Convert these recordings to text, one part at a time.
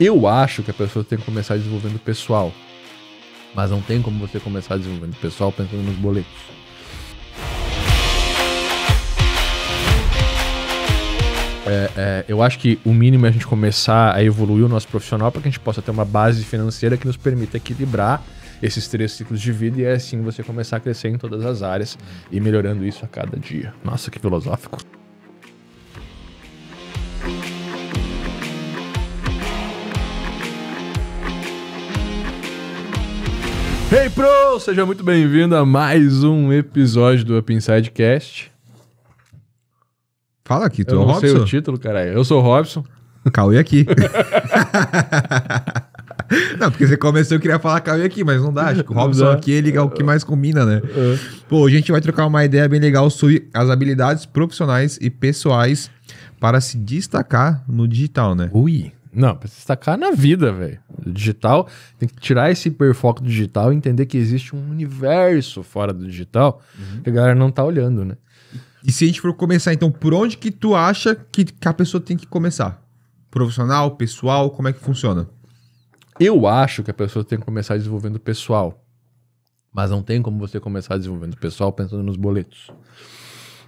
Eu acho que a pessoa tem que começar desenvolvendo pessoal. Mas não tem como você começar desenvolvendo pessoal pensando nos boletos. É, é, eu acho que o mínimo é a gente começar a evoluir o nosso profissional para que a gente possa ter uma base financeira que nos permita equilibrar esses três ciclos de vida e é assim você começar a crescer em todas as áreas e melhorando isso a cada dia. Nossa, que filosófico. Hey Pro, seja muito bem-vindo a mais um episódio do Up Inside Cast. Fala aqui, tu eu é o Robson. Eu sei o título, caralho. Eu sou o Robson. Cauê aqui. não, porque você começou, eu queria falar Cauê aqui, mas não dá. Acho que o Robson aqui ele é o que é. mais combina, né? É. Pô, hoje a gente vai trocar uma ideia bem legal sobre as habilidades profissionais e pessoais para se destacar no digital, né? Ui. Não, pra se destacar na vida, velho. Digital, tem que tirar esse hiperfoco do digital e entender que existe um universo fora do digital uhum. que a galera não tá olhando, né? E se a gente for começar, então, por onde que tu acha que, que a pessoa tem que começar? Profissional, pessoal, como é que funciona? Eu acho que a pessoa tem que começar desenvolvendo pessoal. Mas não tem como você começar desenvolvendo pessoal pensando nos boletos.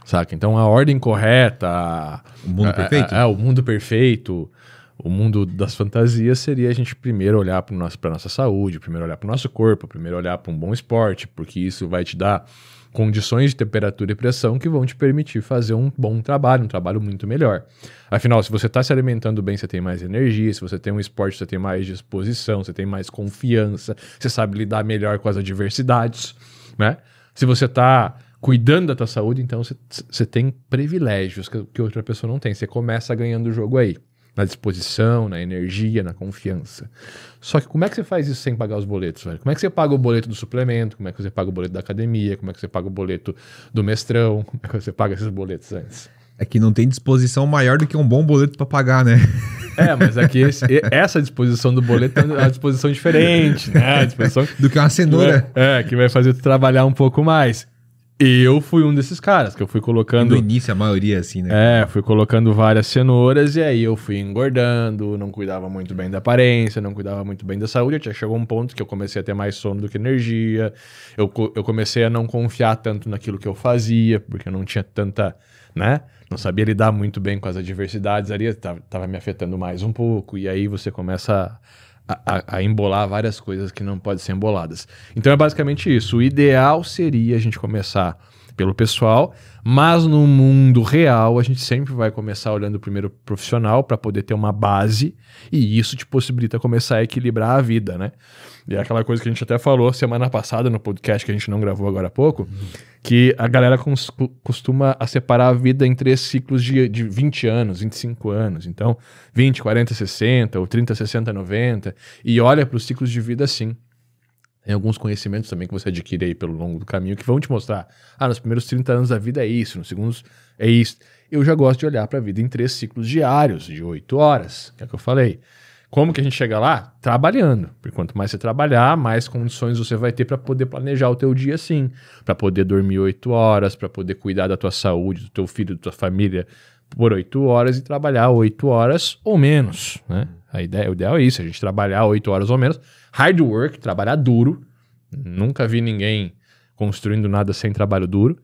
Saca? Então a ordem correta. O mundo perfeito? É, o mundo perfeito o mundo das fantasias seria a gente primeiro olhar para a nossa saúde, primeiro olhar para o nosso corpo, primeiro olhar para um bom esporte, porque isso vai te dar condições de temperatura e pressão que vão te permitir fazer um bom trabalho, um trabalho muito melhor. Afinal, se você está se alimentando bem, você tem mais energia, se você tem um esporte, você tem mais disposição, você tem mais confiança, você sabe lidar melhor com as adversidades, né? Se você está cuidando da tua saúde, então você tem privilégios que, que outra pessoa não tem. Você começa ganhando o jogo aí na disposição, na energia, na confiança. Só que como é que você faz isso sem pagar os boletos? Velho? Como é que você paga o boleto do suplemento? Como é que você paga o boleto da academia? Como é que você paga o boleto do mestrão? Como é que você paga esses boletos antes? É que não tem disposição maior do que um bom boleto para pagar, né? É, mas aqui é esse, essa disposição do boleto é uma disposição diferente, né? A disposição do que uma cenoura. Que vai, é, que vai fazer tu trabalhar um pouco mais eu fui um desses caras, que eu fui colocando. No início, a maioria, assim, né? É, fui colocando várias cenouras e aí eu fui engordando, não cuidava muito bem da aparência, não cuidava muito bem da saúde. Até chegou um ponto que eu comecei a ter mais sono do que energia. Eu, eu comecei a não confiar tanto naquilo que eu fazia, porque eu não tinha tanta. né? Não sabia lidar muito bem com as adversidades ali, tava, tava me afetando mais um pouco. E aí você começa a a, a, embolar várias coisas que não podem ser emboladas. Então é basicamente isso. O ideal seria a gente começar pelo pessoal, mas no mundo real a gente sempre vai começar olhando primeiro profissional para poder ter uma base e isso te possibilita começar a equilibrar a vida, né? E é aquela coisa que a gente até falou semana passada no podcast que a gente não gravou agora há pouco, que a galera costuma a separar a vida em três ciclos de, de 20 anos, 25 anos. Então, 20, 40, 60, ou 30, 60, 90. E olha para os ciclos de vida assim. Tem alguns conhecimentos também que você adquire aí pelo longo do caminho que vão te mostrar. Ah, nos primeiros 30 anos da vida é isso, nos segundos é isso. Eu já gosto de olhar para a vida em três ciclos diários, de 8 horas, que é o que eu falei. Como que a gente chega lá? Trabalhando. Porque quanto mais você trabalhar, mais condições você vai ter para poder planejar o teu dia assim, para poder dormir oito horas, para poder cuidar da tua saúde, do teu filho, da tua família por oito horas e trabalhar oito horas ou menos, né? A ideia, o ideal é isso, a gente trabalhar oito horas ou menos. Hard work, trabalhar duro. Nunca vi ninguém construindo nada sem trabalho duro,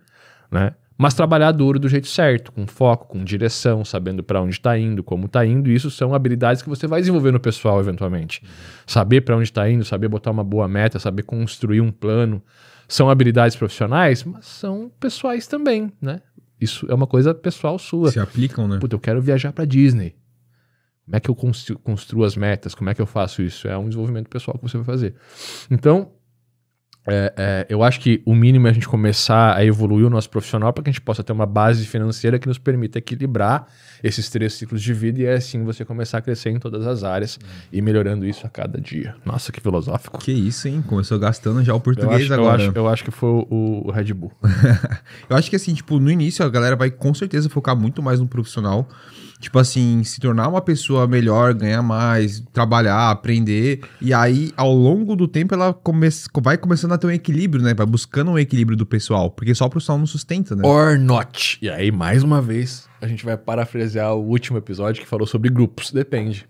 né? mas trabalhar duro do jeito certo, com foco, com direção, sabendo para onde está indo, como está indo. E isso são habilidades que você vai desenvolver no pessoal eventualmente. Saber para onde está indo, saber botar uma boa meta, saber construir um plano, são habilidades profissionais, mas são pessoais também, né? Isso é uma coisa pessoal sua. Se aplicam, né? Puta, eu quero viajar para Disney. Como é que eu construo as metas? Como é que eu faço isso? É um desenvolvimento pessoal que você vai fazer. Então, é, é, eu acho que o mínimo é a gente começar a evoluir o nosso profissional para que a gente possa ter uma base financeira que nos permita equilibrar esses três ciclos de vida e é assim você começar a crescer em todas as áreas e melhorando isso a cada dia. Nossa, que filosófico. Que isso, hein? Começou gastando já o português eu acho, agora. Eu acho, eu acho, que foi o, o Red Bull. eu acho que assim, tipo, no início a galera vai com certeza focar muito mais no profissional Tipo assim, se tornar uma pessoa melhor, ganhar mais, trabalhar, aprender. E aí, ao longo do tempo, ela come vai começando a ter um equilíbrio, né? Vai buscando um equilíbrio do pessoal. Porque só o pessoal não sustenta, né? Or not. E aí, mais uma vez, a gente vai parafrasear o último episódio que falou sobre grupos. Depende.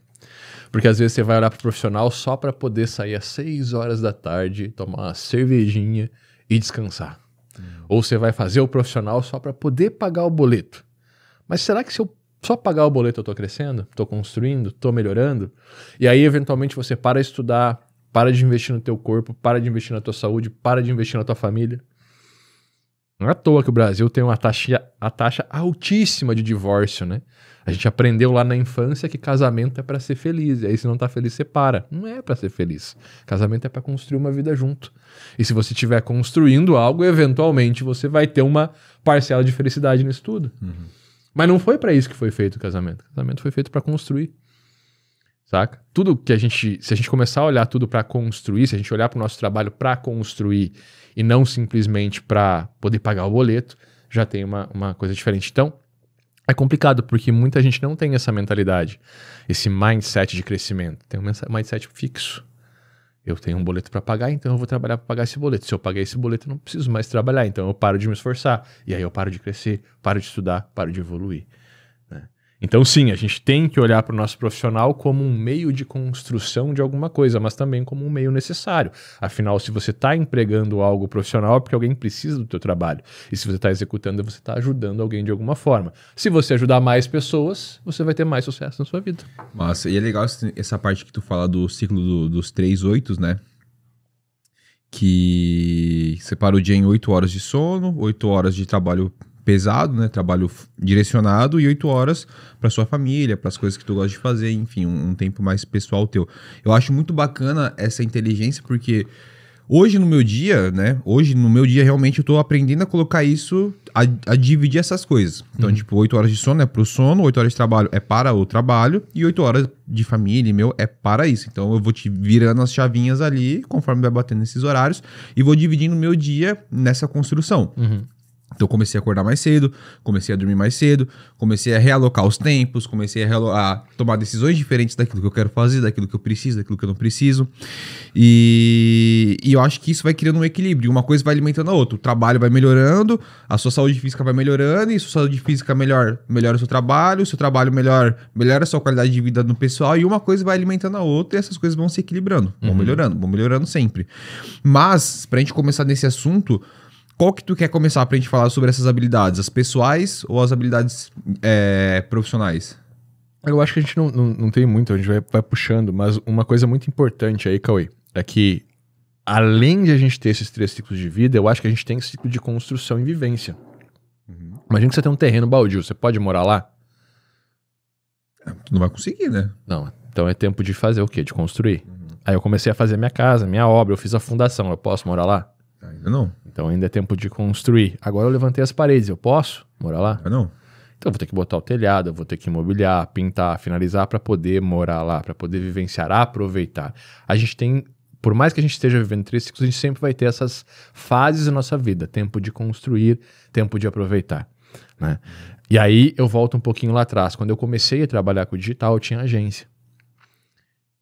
Porque às vezes você vai olhar pro profissional só para poder sair às 6 horas da tarde, tomar uma cervejinha e descansar. Hum. Ou você vai fazer o profissional só para poder pagar o boleto. Mas será que seu só pagar o boleto eu estou crescendo, estou construindo, estou melhorando. E aí, eventualmente, você para de estudar, para de investir no teu corpo, para de investir na tua saúde, para de investir na tua família. Não é à toa que o Brasil tem uma taxa, a taxa altíssima de divórcio, né? A gente aprendeu lá na infância que casamento é para ser feliz, e aí se não tá feliz, você para. Não é para ser feliz. Casamento é para construir uma vida junto. E se você estiver construindo algo, eventualmente você vai ter uma parcela de felicidade nisso tudo. Uhum. Mas não foi para isso que foi feito o casamento. O casamento foi feito para construir. Saca? Tudo que a gente, se a gente começar a olhar tudo para construir, se a gente olhar para o nosso trabalho para construir e não simplesmente para poder pagar o boleto, já tem uma, uma coisa diferente. Então, é complicado porque muita gente não tem essa mentalidade, esse mindset de crescimento. Tem um mindset fixo. Eu tenho um boleto para pagar, então eu vou trabalhar para pagar esse boleto. Se eu pagar esse boleto, eu não preciso mais trabalhar, então eu paro de me esforçar. E aí eu paro de crescer, paro de estudar, paro de evoluir. Então, sim, a gente tem que olhar para o nosso profissional como um meio de construção de alguma coisa, mas também como um meio necessário. Afinal, se você está empregando algo profissional, é porque alguém precisa do teu trabalho. E se você está executando, é você está ajudando alguém de alguma forma. Se você ajudar mais pessoas, você vai ter mais sucesso na sua vida. Massa, e é legal essa parte que tu fala do ciclo do, dos três oitos, né? Que separa o dia em oito horas de sono, oito horas de trabalho pesado, né? Trabalho direcionado e oito horas para sua família, para as coisas que tu gosta de fazer, enfim, um, um, tempo mais pessoal teu. Eu acho muito bacana essa inteligência porque hoje no meu dia, né? Hoje no meu dia realmente eu tô aprendendo a colocar isso, a, a dividir essas coisas. Então, uhum. tipo, oito horas de sono é pro sono, oito horas de trabalho é para o trabalho e oito horas de família e meu é para isso. Então, eu vou te virando as chavinhas ali, conforme vai batendo esses horários e vou dividindo o meu dia nessa construção. Uhum. Então comecei a acordar mais cedo, comecei a dormir mais cedo, comecei a realocar os tempos, comecei a, a, tomar decisões diferentes daquilo que eu quero fazer, daquilo que eu preciso, daquilo que eu não preciso. E, e eu acho que isso vai criando um equilíbrio. Uma coisa vai alimentando a outra. O trabalho vai melhorando, a sua saúde física vai melhorando, e sua saúde física melhor, melhora o seu trabalho, o seu trabalho melhor, melhora a sua qualidade de vida no pessoal, e uma coisa vai alimentando a outra, e essas coisas vão se equilibrando, vão uhum. melhorando, vão melhorando sempre. Mas, pra gente começar nesse assunto, qual que tu quer começar pra gente falar sobre essas habilidades? As pessoais ou as habilidades é, profissionais? Eu acho que a gente não, não, não tem muito, a gente vai, vai puxando, mas uma coisa muito importante aí, Cauê, é que além de a gente ter esses três ciclos de vida, eu acho que a gente tem ciclo de construção e vivência. Uhum. Imagina que você tem um terreno baldio, você pode morar lá? É, tu não vai conseguir, né? Não, então é tempo de fazer o quê? De construir. Uhum. Aí eu comecei a fazer minha casa, minha obra, eu fiz a fundação, eu posso morar lá? Ainda não. Então ainda é tempo de construir. Agora eu levantei as paredes, eu posso morar lá? Ainda não. Então vou ter que botar o telhado, vou ter que imobiliar, pintar, finalizar para poder morar lá, para poder vivenciar, aproveitar. A gente tem, por mais que a gente esteja vivendo três ciclos, a gente sempre vai ter essas fases da nossa vida, tempo de construir, tempo de aproveitar, né? E aí eu volto um pouquinho lá atrás, quando eu comecei a trabalhar com o digital, eu tinha agência.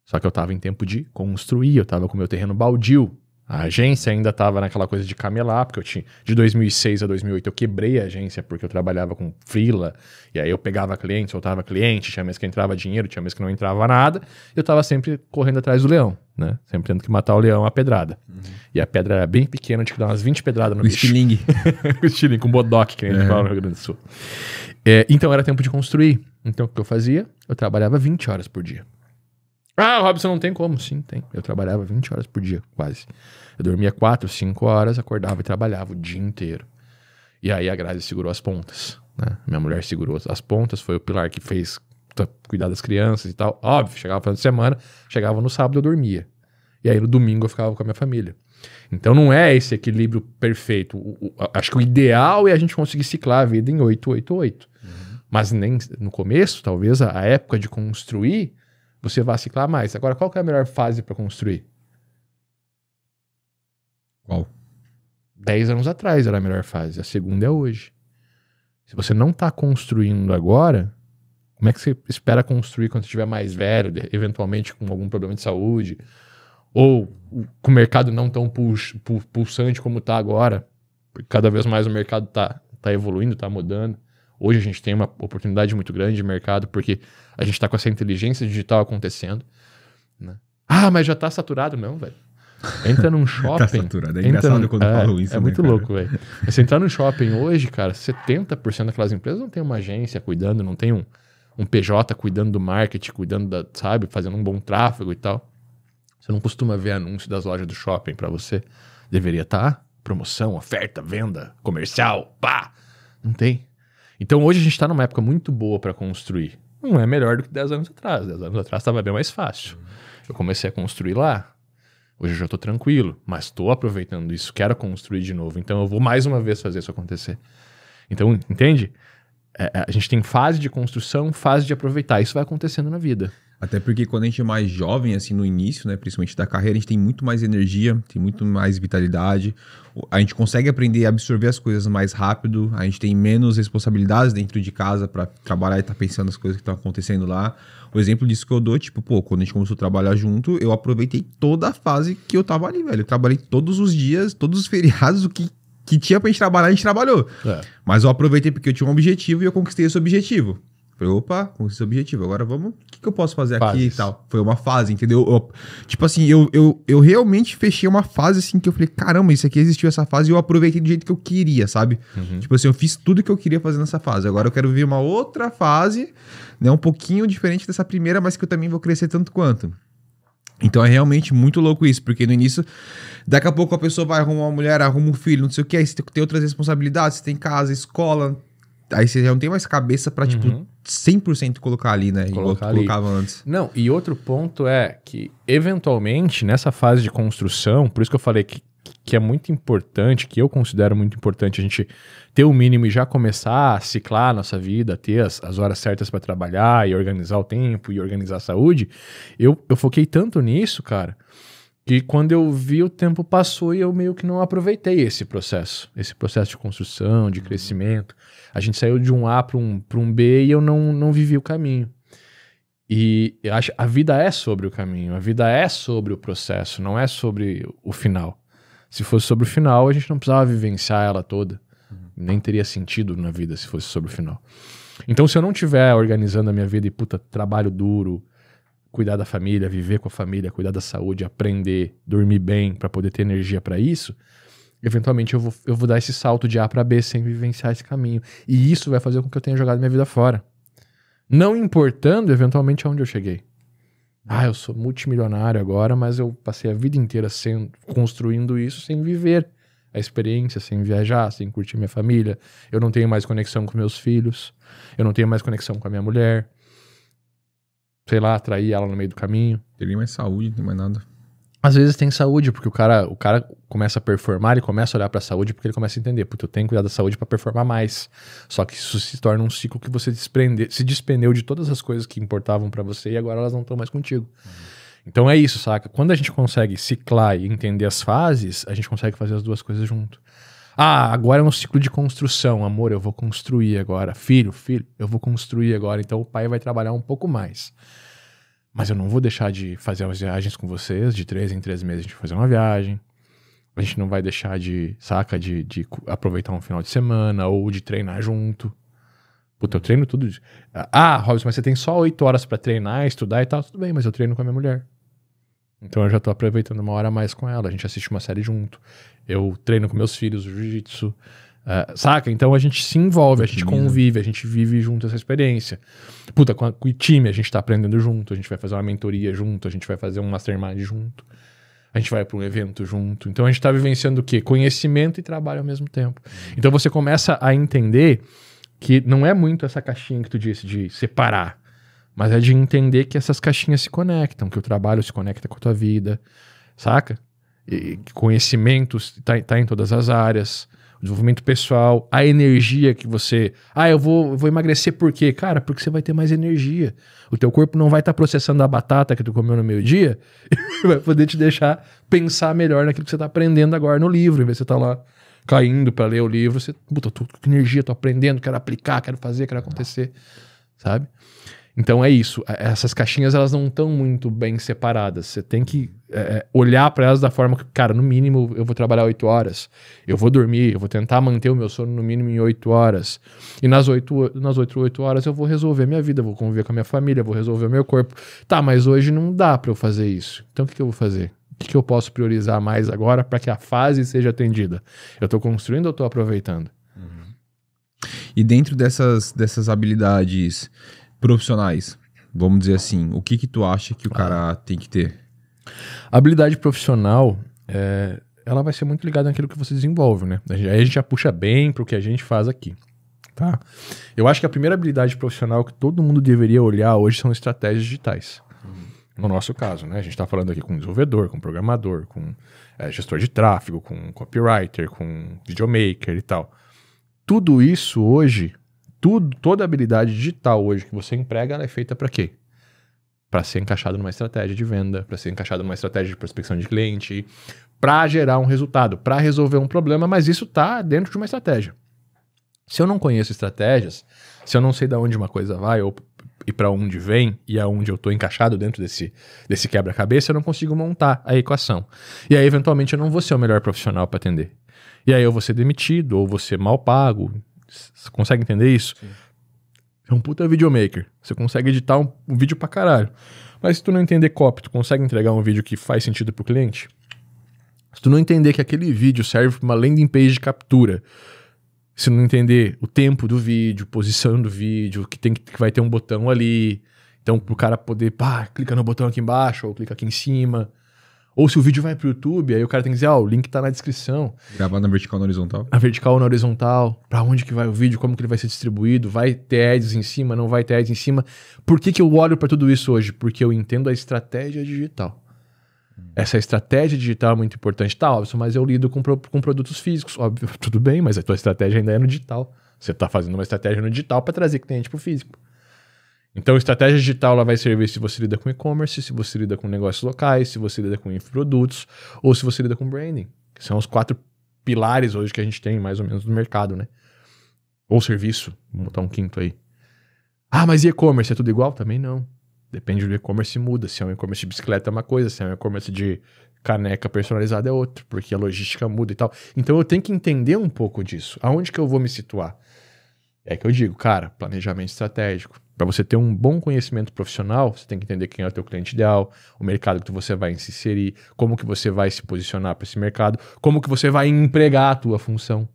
Só que eu estava em tempo de construir, eu estava com meu terreno baldio, a agência ainda estava naquela coisa de camelar, porque eu tinha de 2006 a 2008 eu quebrei a agência porque eu trabalhava com frila, e aí eu pegava cliente, soltava cliente, tinha mês que entrava dinheiro, tinha mês que não entrava nada, eu estava sempre correndo atrás do leão, né? Sempre tendo que matar o leão a pedrada. Uhum. E a pedra era bem pequena, tinha que dar umas 20 pedradas no o bicho. Estilingue. o estilingue, com bodoque, que nem uhum. É. fala no Rio Grande do Sul. É, então era tempo de construir. Então o que eu fazia? Eu trabalhava 20 horas por dia. Ah, Robson, não tem como. Sim, tem. Eu trabalhava 20 horas por dia, quase. Eu dormia 4, 5 horas, acordava e trabalhava o dia inteiro. E aí a Grazi segurou as pontas, né? Minha mulher segurou as pontas, foi o pilar que fez cuidar das crianças e tal. Óbvio, chegava no final de semana, chegava no sábado eu dormia. E aí no domingo eu ficava com a minha família. Então não é esse equilíbrio perfeito. O, o, acho que o ideal é a gente conseguir ciclar a vida em 8. Uhum. Mas nem no começo, talvez a, a época de construir você vai ciclar mais. Agora, qual é a melhor fase para construir? Qual? Dez anos atrás era a melhor fase, a segunda é hoje. Se você não está construindo agora, como é que você espera construir quando você estiver mais velho, eventualmente com algum problema de saúde, ou com o mercado não tão pulsante como está agora? Porque cada vez mais o mercado está tá evoluindo, está mudando. Hoje a gente tem uma oportunidade muito grande de mercado, porque a gente está com essa inteligência digital acontecendo. Né? Ah, mas já está saturado, não, velho. Entra num shopping. tá saturado. É entra, quando é, falo isso. É né, muito louco, velho. Você entrar num shopping hoje, cara, 70% daquelas empresas não tem uma agência cuidando, não tem um, um PJ cuidando do marketing, cuidando da, sabe, fazendo um bom tráfego e tal. Você não costuma ver anúncio das lojas do shopping para você. Deveria estar. Tá? Promoção, oferta, venda, comercial, pá. Não tem. Então hoje a gente está numa época muito boa para construir. Não é melhor do que 10 anos atrás. 10 anos atrás estava bem mais fácil. Eu comecei a construir lá. Hoje eu já estou tranquilo, mas estou aproveitando isso, quero construir de novo. Então eu vou mais uma vez fazer isso acontecer. Então, entende? É, é a gente tem fase de construção, fase de aproveitar. Isso vai acontecendo na vida. Até porque quando a gente é mais jovem, assim, no início, né, principalmente da carreira, a gente tem muito mais energia, tem muito mais vitalidade, a gente consegue aprender a absorver as coisas mais rápido, a gente tem menos responsabilidades dentro de casa para trabalhar e estar tá pensando as coisas que estão acontecendo lá. O exemplo disso que eu dou, tipo, pô, quando a gente começou a trabalhar junto, eu aproveitei toda a fase que eu tava ali, velho. Eu trabalhei todos os dias, todos os feriados, o que que tinha pra gente trabalhar, a gente trabalhou. É. Mas eu aproveitei porque eu tinha um objetivo e eu conquistei esse objetivo. Falei, opa, com esse objetivo. Agora vamos. O que, que eu posso fazer Fases. aqui e tal? Foi uma fase, entendeu? Eu, tipo assim, eu, eu, eu realmente fechei uma fase assim que eu falei, caramba, isso aqui existiu essa fase e eu aproveitei do jeito que eu queria, sabe? Uhum. Tipo assim, eu fiz tudo que eu queria fazer nessa fase. Agora eu quero ver uma outra fase, né? Um pouquinho diferente dessa primeira, mas que eu também vou crescer tanto quanto. Então é realmente muito louco isso, porque no início, daqui a pouco a pessoa vai arrumar uma mulher, arruma um filho, não sei o que, aí você tem outras responsabilidades, você tem casa, escola, Aí você já não tem mais cabeça para tipo, 100% uhum. colocar ali, né? Colocar ali. colocava antes. Não, e outro ponto é que, eventualmente, nessa fase de construção, por isso que eu falei que, que é muito importante, que eu considero muito importante a gente ter o mínimo e já começar a ciclar a nossa vida, ter as, as horas certas para trabalhar e organizar o tempo e organizar a saúde. Eu, eu foquei tanto nisso, cara, que quando eu vi o tempo passou e eu meio que não aproveitei esse processo, esse processo de construção, de uhum. crescimento. A gente saiu de um A para um, um B e eu não, não vivi o caminho. E acho, a vida é sobre o caminho, a vida é sobre o processo, não é sobre o final. Se fosse sobre o final, a gente não precisava vivenciar ela toda. Uhum. Nem teria sentido na vida se fosse sobre o final. Então, se eu não estiver organizando a minha vida e, puta, trabalho duro, cuidar da família, viver com a família, cuidar da saúde, aprender, dormir bem para poder ter energia para isso, Eventualmente eu vou, eu vou dar esse salto de A para B sem vivenciar esse caminho. E isso vai fazer com que eu tenha jogado minha vida fora. Não importando eventualmente aonde eu cheguei. Ah, eu sou multimilionário agora, mas eu passei a vida inteira sendo, construindo isso sem viver a experiência, sem viajar, sem curtir minha família. Eu não tenho mais conexão com meus filhos. Eu não tenho mais conexão com a minha mulher. Sei lá, atrair ela no meio do caminho. Teria mais saúde, não tem mais nada. Às vezes tem saúde, porque o cara, o cara começa a performar, ele começa a olhar para a saúde, porque ele começa a entender, porque eu tenho que cuidar da saúde para performar mais. Só que isso se torna um ciclo que você desprende, se despendeu de todas as coisas que importavam para você e agora elas não estão mais contigo. Uhum. Então é isso, saca? Quando a gente consegue ciclar e entender as fases, a gente consegue fazer as duas coisas junto. Ah, agora é um ciclo de construção. Amor, eu vou construir agora. Filho, filho, eu vou construir agora. Então o pai vai trabalhar um pouco mais. Mas eu não vou deixar de fazer umas viagens com vocês, de três em três meses a gente fazer uma viagem. A gente não vai deixar de, saca, de, de aproveitar um final de semana ou de treinar junto. Puta, eu treino tudo. Ah, ah, Robson, mas você tem só oito horas para treinar, estudar e tal. Tudo bem, mas eu treino com a minha mulher. Então eu já tô aproveitando uma hora a mais com ela. A gente assiste uma série junto. Eu treino com meus filhos, jiu-jitsu. Uh, saca? Então a gente se envolve, a gente convive, a gente vive junto essa experiência. Puta, com, a, com o time a gente tá aprendendo junto, a gente vai fazer uma mentoria junto, a gente vai fazer um mastermind junto, a gente vai para um evento junto. Então a gente tá vivenciando o quê? Conhecimento e trabalho ao mesmo tempo. Então você começa a entender que não é muito essa caixinha que tu disse de separar, mas é de entender que essas caixinhas se conectam, que o trabalho se conecta com a tua vida, saca? E conhecimentos tá, tá em todas as áreas desenvolvimento pessoal, a energia que você. Ah, eu vou, vou emagrecer por quê? Cara, porque você vai ter mais energia. O teu corpo não vai estar tá processando a batata que tu comeu no meio-dia e vai poder te deixar pensar melhor naquilo que você está aprendendo agora no livro, em vez de você estar tá lá caindo para ler o livro. Você, puta, tô, que energia, tô aprendendo, quero aplicar, quero fazer, quero acontecer, sabe? Então é isso. Essas caixinhas elas não estão muito bem separadas. Você tem que é, é olhar para elas da forma que, cara, no mínimo eu vou trabalhar oito horas, eu vou dormir, eu vou tentar manter o meu sono no mínimo em oito horas. E nas oito, nas 8, oito horas eu vou resolver minha vida, vou conviver com a minha família, vou resolver o meu corpo. Tá, mas hoje não dá para eu fazer isso. Então o que, que eu vou fazer? O que, que eu posso priorizar mais agora para que a fase seja atendida? Eu estou construindo ou estou aproveitando? Uhum. E dentro dessas, dessas habilidades profissionais, vamos dizer assim, o que que tu acha que o cara ah. tem que ter? A habilidade profissional, é, ela vai ser muito ligada naquilo que você desenvolve, né? Aí a gente já puxa bem para o que a gente faz aqui, tá? Eu acho que a primeira habilidade profissional que todo mundo deveria olhar hoje são estratégias digitais. No nosso caso, né? A gente está falando aqui com desenvolvedor, com programador, com é, gestor de tráfego, com copywriter, com videomaker e tal. Tudo isso hoje tudo, toda habilidade digital hoje que você emprega, ela é feita para quê? Para ser encaixada numa estratégia de venda, para ser encaixada numa estratégia de prospecção de cliente, para gerar um resultado, para resolver um problema, mas isso está dentro de uma estratégia. Se eu não conheço estratégias, se eu não sei de onde uma coisa vai ou e para onde vem e aonde eu estou encaixado dentro desse, desse quebra-cabeça, eu não consigo montar a equação. E aí, eventualmente, eu não vou ser o melhor profissional para atender. E aí eu vou ser demitido ou vou ser mal pago, você consegue entender isso? Sim. É um puta videomaker. Você consegue editar um, um, vídeo pra caralho. Mas se tu não entender copy, tu consegue entregar um vídeo que faz sentido pro cliente? Se tu não entender que aquele vídeo serve pra uma landing page de captura, se não entender o tempo do vídeo, posição do vídeo, que, tem, que vai ter um botão ali, então pro cara poder, pá, clica no botão aqui embaixo ou clica aqui em cima. Ou se o vídeo vai pro YouTube, aí o cara tem que dizer, ó, ah, o link tá na descrição. Gravar na vertical ou na horizontal? Na vertical ou na horizontal. Pra onde que vai o vídeo? Como que ele vai ser distribuído? Vai ter ads em cima? Não vai ter ads em cima? Por que, que eu olho para tudo isso hoje? Porque eu entendo a estratégia digital. Essa estratégia digital é muito importante, tá, óbvio, mas eu lido com, com produtos físicos. Óbvio, tudo bem, mas a tua estratégia ainda é no digital. Você tá fazendo uma estratégia no digital para trazer cliente pro físico. Então, estratégia digital ela vai servir se você lida com e-commerce, se você lida com negócios locais, se você lida com infoprodutos ou se você lida com branding, que são os quatro pilares hoje que a gente tem mais ou menos no mercado, né? Ou serviço, vou botar um quinto aí. Ah, mas e-commerce é tudo igual? Também não. Depende do e-commerce muda. Se é um e-commerce de bicicleta é uma coisa, se é um e-commerce de caneca personalizada é outra, porque a logística muda e tal. Então eu tenho que entender um pouco disso. Aonde que eu vou me situar? É que eu digo, cara, planejamento estratégico para você ter um bom conhecimento profissional, você tem que entender quem é o teu cliente ideal, o mercado que você vai se inserir, como que você vai se posicionar para esse mercado, como que você vai empregar a tua função.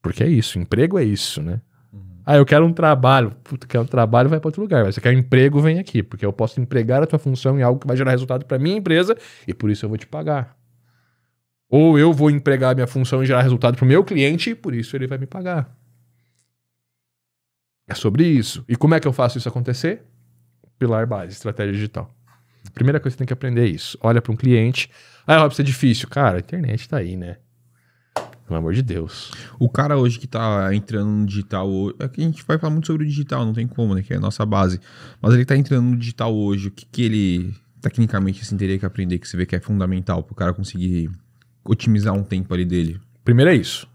Porque é isso, emprego é isso, né? Uhum. Ah, eu quero um trabalho. Puta, quer um trabalho, vai para outro lugar. Mas você quer um emprego, vem aqui. Porque eu posso empregar a tua função em algo que vai gerar resultado para minha empresa e por isso eu vou te pagar. Ou eu vou empregar a minha função e gerar resultado para o meu cliente e por isso ele vai me pagar. É sobre isso. E como é que eu faço isso acontecer? Pilar base, estratégia digital. Primeira coisa que você tem que aprender é isso. Olha para um cliente. Ah, Rob, isso é difícil. Cara, a internet tá aí, né? Pelo amor de Deus. O cara hoje que tá entrando no digital. É que a gente vai falar muito sobre o digital, não tem como, né? Que é a nossa base. Mas ele tá entrando no digital hoje. O que, que ele, tecnicamente, assim, teria que aprender, que você vê que é fundamental pro cara conseguir otimizar um tempo ali dele? Primeiro é isso.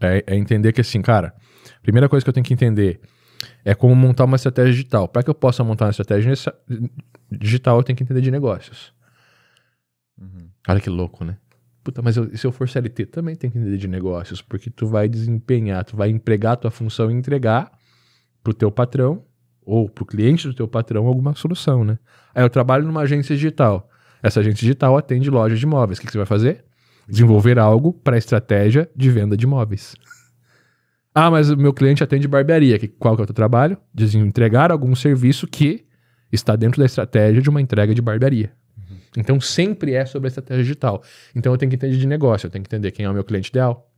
É, é entender que, assim, cara, primeira coisa que eu tenho que entender é como montar uma estratégia digital. Para que eu possa montar uma estratégia digital, eu tenho que entender de negócios. Uhum. Olha que louco, né? Puta, mas eu, se eu for CLT, também tem que entender de negócios, porque tu vai desempenhar, tu vai empregar a tua função e entregar pro teu patrão ou pro cliente do teu patrão alguma solução, né? Aí eu trabalho numa agência digital. Essa agência digital atende lojas de imóveis. O que, que você vai fazer? Desenvolver algo para estratégia de venda de imóveis. Ah, mas o meu cliente atende barbearia. Que, qual que é o teu trabalho? Dizem entregar algum serviço que está dentro da estratégia de uma entrega de barbearia. Uhum. Então sempre é sobre a estratégia digital. Então eu tenho que entender de negócio, eu tenho que entender quem é o meu cliente ideal.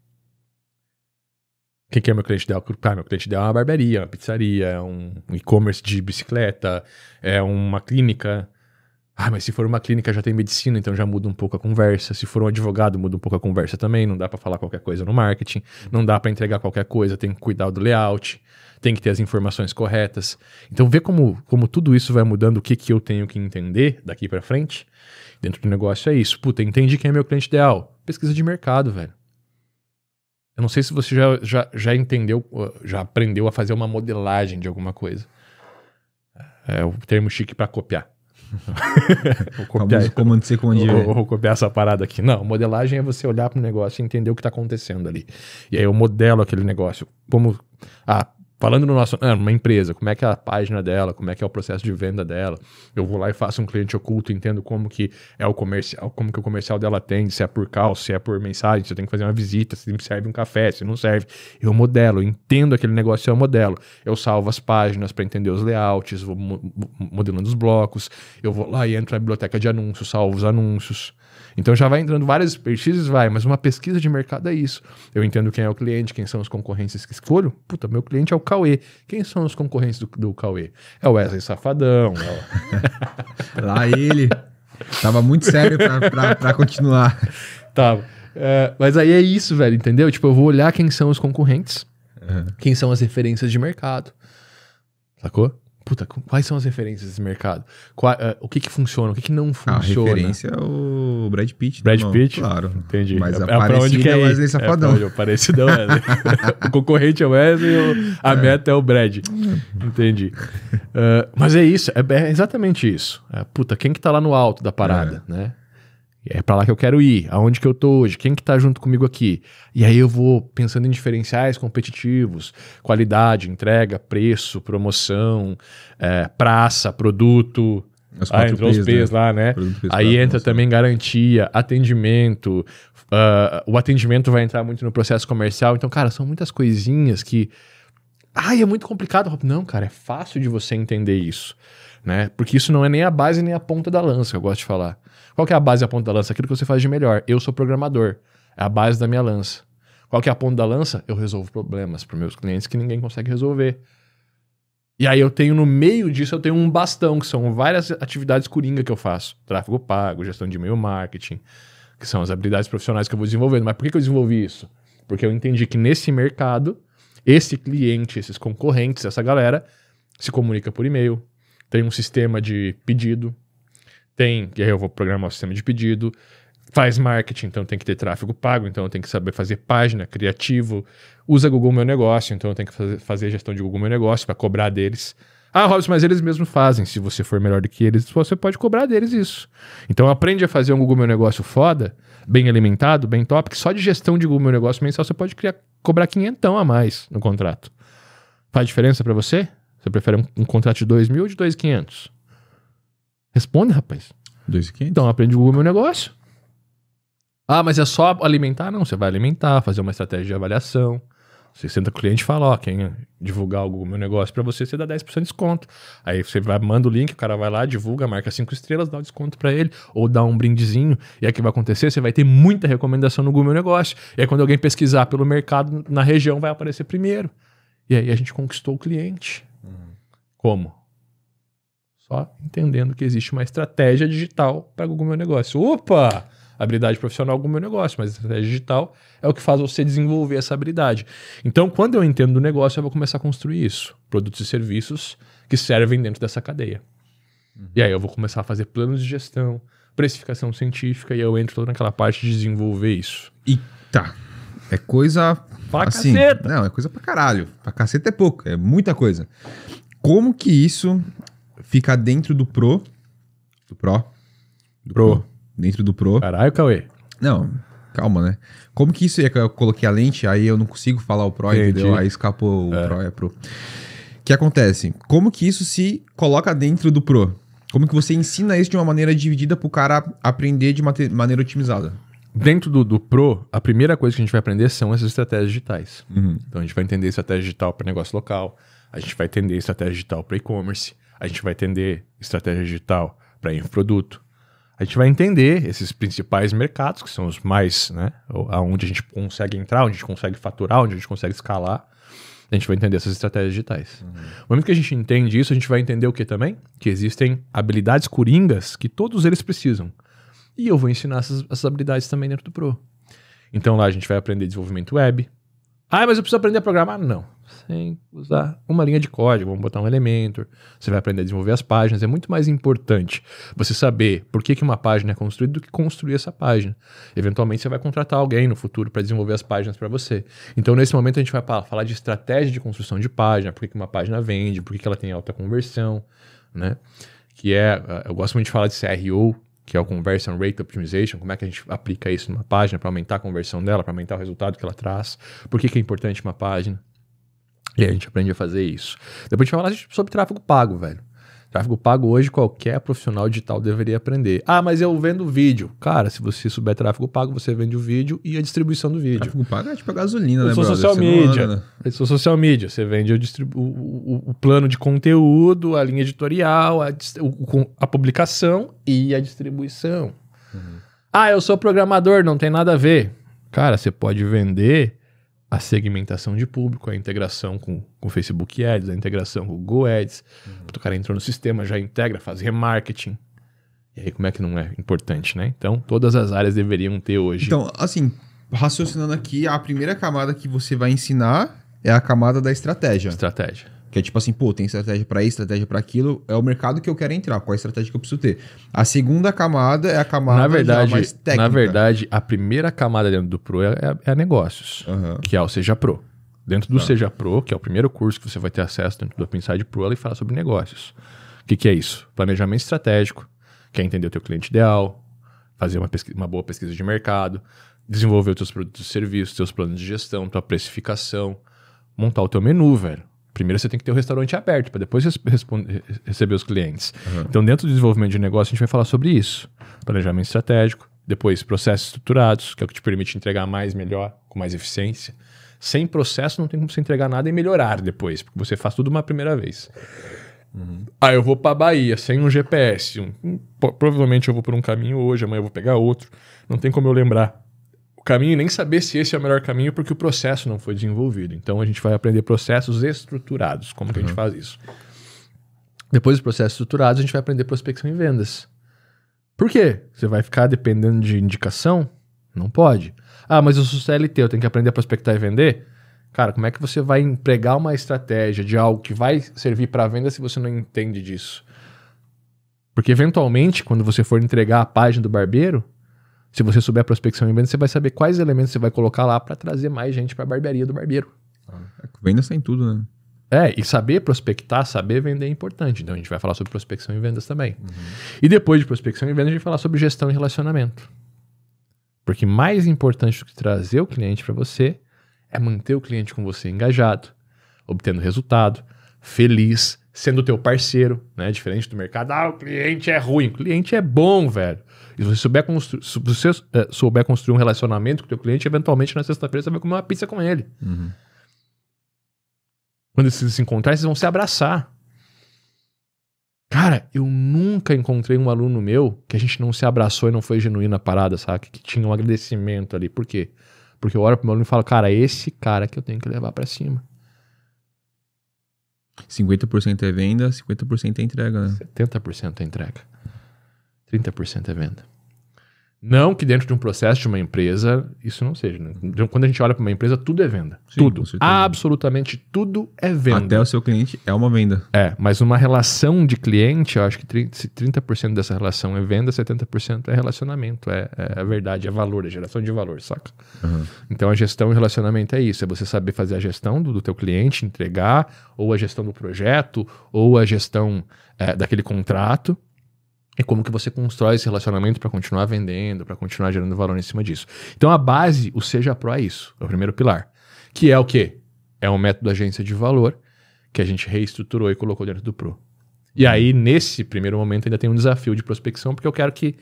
Quem que é meu cliente ideal? Ah, meu cliente ideal é uma barbearia, uma pizzaria, é um e-commerce de bicicleta, é uma clínica, ah, mas se for uma clínica já tem medicina, então já muda um pouco a conversa. Se for um advogado, muda um pouco a conversa também. Não dá para falar qualquer coisa no marketing, não dá para entregar qualquer coisa, tem que cuidar do layout, tem que ter as informações corretas. Então vê como, como tudo isso vai mudando, o que, que eu tenho que entender daqui para frente. Dentro do negócio é isso. Puta, entendi quem é meu cliente ideal. Pesquisa de mercado, velho. Eu não sei se você já, já, já entendeu, já aprendeu a fazer uma modelagem de alguma coisa. É, é o termo chique para copiar. vou copiar, comando C, comando vou, vou, copiar essa parada aqui. Não, modelagem é você olhar para o negócio e entender o que está acontecendo ali. E aí eu modelo aquele negócio. Vamos. Ah, Falando no nosso, ah, uma empresa, como é que é a página dela, como é que é o processo de venda dela. Eu vou lá e faço um cliente oculto, entendo como que é o comercial, como que o comercial dela atende, se é por call, se é por mensagem, se eu tenho que fazer uma visita, se me serve um café, se não serve. Eu modelo, entendo aquele negócio, eu modelo. Eu salvo as páginas para entender os layouts, vou modelando os blocos, eu vou lá e entro na biblioteca de anúncios, salvo os anúncios. Então já vai entrando várias expertises, vai, mas uma pesquisa de mercado é isso. Eu entendo quem é o cliente, quem são os concorrentes que escolho. Puta, meu cliente é o Cauê. Quem são os concorrentes do, do Cauê? É o Wesley Safadão. É o... Lá ele. Tava muito sério pra, continuar. Tava. É, mas aí é isso, velho, entendeu? Tipo, eu vou olhar quem são os concorrentes, uhum. quem são as referências de mercado. Sacou? Puta, quais são as referências desse mercado? Qua, uh, o que que funciona, o que que não ah, funciona? a referência é o Brad Pitt. Brad não, Pitt? Claro. Entendi. Mas é, o é, é onde que é, é Wesley é Safadão. É, parecido é Wesley. o concorrente é o Wesley, a é. meta é o Brad. Entendi. Uh, mas é isso, é, é exatamente isso. puta, quem que tá lá no alto da parada, né? É para lá que eu quero ir, aonde que eu tô hoje, quem que tá junto comigo aqui. E aí eu vou pensando em diferenciais competitivos, qualidade, entrega, preço, promoção, é, praça, produto. As ah, entrou P's, os P's né? lá, né? Aí né? entra promoção. também garantia, atendimento. Uh, o atendimento vai entrar muito no processo comercial. Então, cara, são muitas coisinhas que. Ai, é muito complicado. Não, cara, é fácil de você entender isso. Né? Porque isso não é nem a base nem a ponta da lança, eu gosto de falar. Qual é a base a ponta da lança? Aquilo que você faz de melhor. Eu sou programador. É a base da minha lança. Qual é a ponta da lança? Eu resolvo problemas para meus clientes que ninguém consegue resolver. E aí eu tenho no meio disso eu tenho um bastão que são várias atividades coringa que eu faço, tráfego pago, gestão de e-mail marketing, que são as habilidades profissionais que eu vou desenvolvendo. Mas por que eu desenvolvi isso? Porque eu entendi que nesse mercado, esse cliente, esses concorrentes, essa galera se comunica por e-mail, tem um sistema de pedido, tem, e aí eu vou programar o sistema de pedido, faz marketing, então tem que ter tráfego pago, então tem que saber fazer página, criativo, usa Google Meu Negócio, então tem que fazer, fazer gestão de Google Meu Negócio para cobrar deles. Ah, Robson, mas eles mesmos fazem. Se você for melhor do que eles, você pode cobrar deles isso. Então aprende a fazer um Google Meu Negócio foda, bem alimentado, bem top, que só de gestão de Google Meu Negócio mensal você pode criar, cobrar quinhentão a mais no contrato. Faz diferença para você? Você prefere um, um contrato de 2 mil ou de 2,500? Responde, rapaz. 2,500. Então aprende o meu negócio. Ah, mas é só alimentar? Não, você vai alimentar, fazer uma estratégia de avaliação. Você senta com o cliente e fala, ó, quem divulgar o Google meu negócio para você, você dá 10% de desconto. Aí você vai, manda o link, o cara vai lá, divulga, marca 5 estrelas, dá o um desconto para ele, ou dá um brindezinho. E aí é o que vai acontecer? Você vai ter muita recomendação no Google Meu Negócio. E aí quando alguém pesquisar pelo mercado na região, vai aparecer primeiro. E aí a gente conquistou o cliente. Uhum. Como? Só entendendo que existe uma estratégia digital para algum Meu Negócio. Opa! Habilidade profissional o Meu Negócio, mas estratégia digital é o que faz você desenvolver essa habilidade. Então, quando eu entendo do negócio, eu vou começar a construir isso. Produtos e serviços que servem dentro dessa cadeia. Uhum. E aí eu vou começar a fazer planos de gestão, precificação científica, e eu entro toda naquela parte de desenvolver isso. E tá. É coisa. Pra assim, caceta. Não, é coisa pra caralho. Pra caceta é pouco, é muita coisa. Como que isso fica dentro do Pro. Do Pro? Do Pro. Pro. Dentro do Pro. Caralho, Cauê. Não, calma, né? Como que isso é que eu coloquei a lente, aí eu não consigo falar o Pro, Entendi. entendeu? Aí escapou o é. Pro é Pro. O que acontece? Como que isso se coloca dentro do Pro? Como que você ensina isso de uma maneira dividida para o cara aprender de maneira otimizada? Dentro do, do, Pro, a primeira coisa que a gente vai aprender são essas estratégias digitais. Uhum. Então a gente vai entender estratégia digital para negócio local, a gente vai entender estratégia digital para e-commerce, a gente vai entender estratégia digital para infoproduto. A gente vai entender esses principais mercados, que são os mais, né? Onde a gente consegue entrar, onde a gente consegue faturar, onde a gente consegue escalar. A gente vai entender essas estratégias digitais. Uhum. momento que a gente entende isso, a gente vai entender o que também? Que existem habilidades coringas que todos eles precisam. E eu vou ensinar essas, essas habilidades também dentro do Pro. Então lá a gente vai aprender desenvolvimento web. Ah, mas eu preciso aprender a programar? Não sem usar uma linha de código, vamos botar um Elementor, você vai aprender a desenvolver as páginas. É muito mais importante você saber por que, que uma página é construída do que construir essa página. Eventualmente você vai contratar alguém no futuro para desenvolver as páginas para você. Então, nesse momento, a gente vai falar de estratégia de construção de página, por que, que uma página vende, por que, que ela tem alta conversão, né? Que é, ah, eu gosto muito de falar de CRO, que é o Conversion Rate Optimization, como é que a gente aplica isso numa página para aumentar a conversão dela, para aumentar o resultado que ela traz, por que, que é importante uma página. E a gente aprende a fazer isso. Depois a gente vai falar sobre tráfego pago, velho. Tráfego pago hoje qualquer profissional digital deveria aprender. Ah, mas eu vendo vídeo. Cara, se você souber tráfego pago, você vende o vídeo e a distribuição do vídeo. Tráfego pago é tipo a gasolina, né, eu né, sou social media. Anda, né? Eu sou social media. Você vende o, distribu o, o, plano de conteúdo, a linha editorial, a, a publicação e a distribuição. Uhum. Ah, eu sou programador, não tem nada a ver. Cara, você pode vender a segmentação de público, a integração com, com Facebook Ads, a integração com Google Ads. Uhum. O cara entrou no sistema, já integra, faz remarketing. E aí, como é que não é importante, né? Então, todas as áreas deveriam ter hoje. Então, assim, raciocinando aqui, a primeira camada que você vai ensinar é a camada da estratégia. Estratégia. Que é tipo assim, pô, tem estratégia para isso, estratégia para aquilo, é o mercado que eu quero entrar, qual é a estratégia que eu preciso ter. A segunda camada é a camada na verdade, mais técnica. Na verdade, a primeira camada dentro do Pro é, é, é negócios, uhum. que é o Seja Pro. Dentro do tá. Seja Pro, que é o primeiro curso que você vai ter acesso dentro do de Pro, ele fala sobre negócios. O que, que é isso? Planejamento estratégico, quer é entender o teu cliente ideal, fazer uma, pesquisa, uma boa pesquisa de mercado, desenvolver os teus produtos e serviços, teus planos de gestão, tua precificação, montar o teu menu, velho. Primeiro você tem que ter o restaurante aberto para depois receber os clientes. Uhum. Então, dentro do desenvolvimento de negócio, a gente vai falar sobre isso. Planejamento estratégico, depois processos estruturados, que é o que te permite entregar mais, melhor, com mais eficiência. Sem processo não tem como você entregar nada e melhorar depois, porque você faz tudo uma primeira vez. Uhum. Ah, eu vou para Bahia sem um GPS. Um, um, provavelmente eu vou por um caminho hoje, amanhã eu vou pegar outro. Não tem como eu lembrar caminho e nem saber se esse é o melhor caminho porque o processo não foi desenvolvido. Então a gente vai aprender processos estruturados, como uhum. que a gente uhum. faz isso. Depois dos processos estruturados, a gente vai aprender prospecção e vendas. Por quê? Você vai ficar dependendo de indicação? Não pode. Ah, mas eu sou CLT, eu tenho que aprender a prospectar e vender? Cara, como é que você vai empregar uma estratégia de algo que vai servir para venda se você não entende disso? Porque eventualmente, quando você for entregar a página do barbeiro, se você souber a prospecção e venda, você vai saber quais elementos você vai colocar lá para trazer mais gente para a barbearia do barbeiro. Ah, vendas tem tudo, né? É, e saber prospectar, saber vender é importante. Então a gente vai falar sobre prospecção e vendas também. Uhum. E depois de prospecção e vendas, a gente vai falar sobre gestão e relacionamento. Porque mais importante do que trazer o cliente para você é manter o cliente com você engajado, obtendo resultado, feliz, sendo teu parceiro, né? Diferente do mercado, ah, o cliente é ruim, o cliente é bom, velho. E se você souber, constru se você, é, souber construir um relacionamento com o teu cliente, eventualmente na sexta-feira você vai comer uma pizza com ele. Uhum. Quando eles se encontrarem, vocês vão se abraçar. Cara, eu nunca encontrei um aluno meu que a gente não se abraçou e não foi genuína parada, sabe? Que tinha um agradecimento ali. Por quê? Porque eu olho pro meu aluno e falo, cara, é esse cara que eu tenho que levar para cima. 50% é venda, 50% é entrega, né? 70% é entrega. 30% é venda. Não que dentro de um processo de uma empresa isso não seja. Né? Então, quando a gente olha para uma empresa, tudo é venda. Sim, tudo. Absolutamente tudo é venda. Até o seu cliente é uma venda. É, mas uma relação de cliente, eu acho que 30%, 30 dessa relação é venda, 70% é relacionamento, é, é, a é verdade, é valor, é geração de valor, saca? Uhum. Então a gestão e relacionamento é isso. É você saber fazer a gestão do, do teu cliente, entregar, ou a gestão do projeto, ou a gestão é, daquele contrato é como que você constrói esse relacionamento para continuar vendendo, para continuar gerando valor em cima disso. Então a base, o Seja Pro é isso, é o primeiro pilar. Que é o quê? É um método agência de valor que a gente reestruturou e colocou dentro do Pro. E aí, nesse primeiro momento, ainda tem um desafio de prospecção, porque eu quero que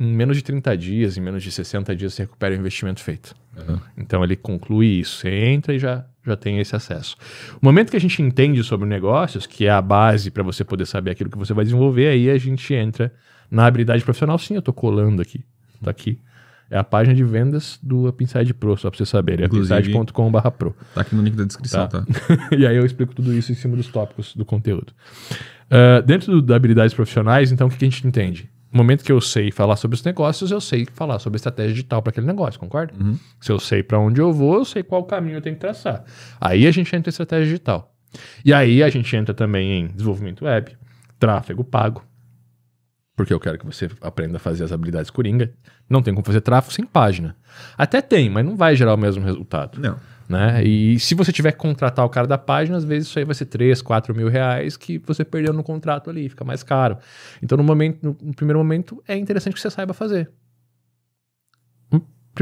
em menos de 30 dias, em menos de 60 dias, você recupera o investimento feito. Uhum. Então ele conclui isso, você entra e já, já tem esse acesso. O momento que a gente entende sobre negócios, que é a base para você poder saber aquilo que você vai desenvolver, aí a gente entra na habilidade profissional. Sim, eu estou colando aqui, está uhum. aqui. É a página de vendas do Upside Pro, só para você saber. É upside.com.br pro. Tá aqui no link da descrição, tá? tá? e aí eu explico tudo isso em cima dos tópicos do conteúdo. Uh, dentro das da habilidades profissionais, então, o que, que a gente entende? No momento que eu sei falar sobre os negócios, eu sei falar sobre a estratégia digital para aquele negócio, concorda? Uhum. Se eu sei para onde eu vou, eu sei qual caminho eu tenho que traçar. Aí a gente entra em estratégia digital. E aí a gente entra também em desenvolvimento web, tráfego pago, porque eu quero que você aprenda a fazer as habilidades coringa. Não tem como fazer tráfego sem página. Até tem, mas não vai gerar o mesmo resultado. Não. Né? E se você tiver que contratar o cara da página, às vezes isso aí vai ser 3, 4 mil reais que você perdeu no contrato ali, fica mais caro. Então, no momento, no primeiro momento, é interessante que você saiba fazer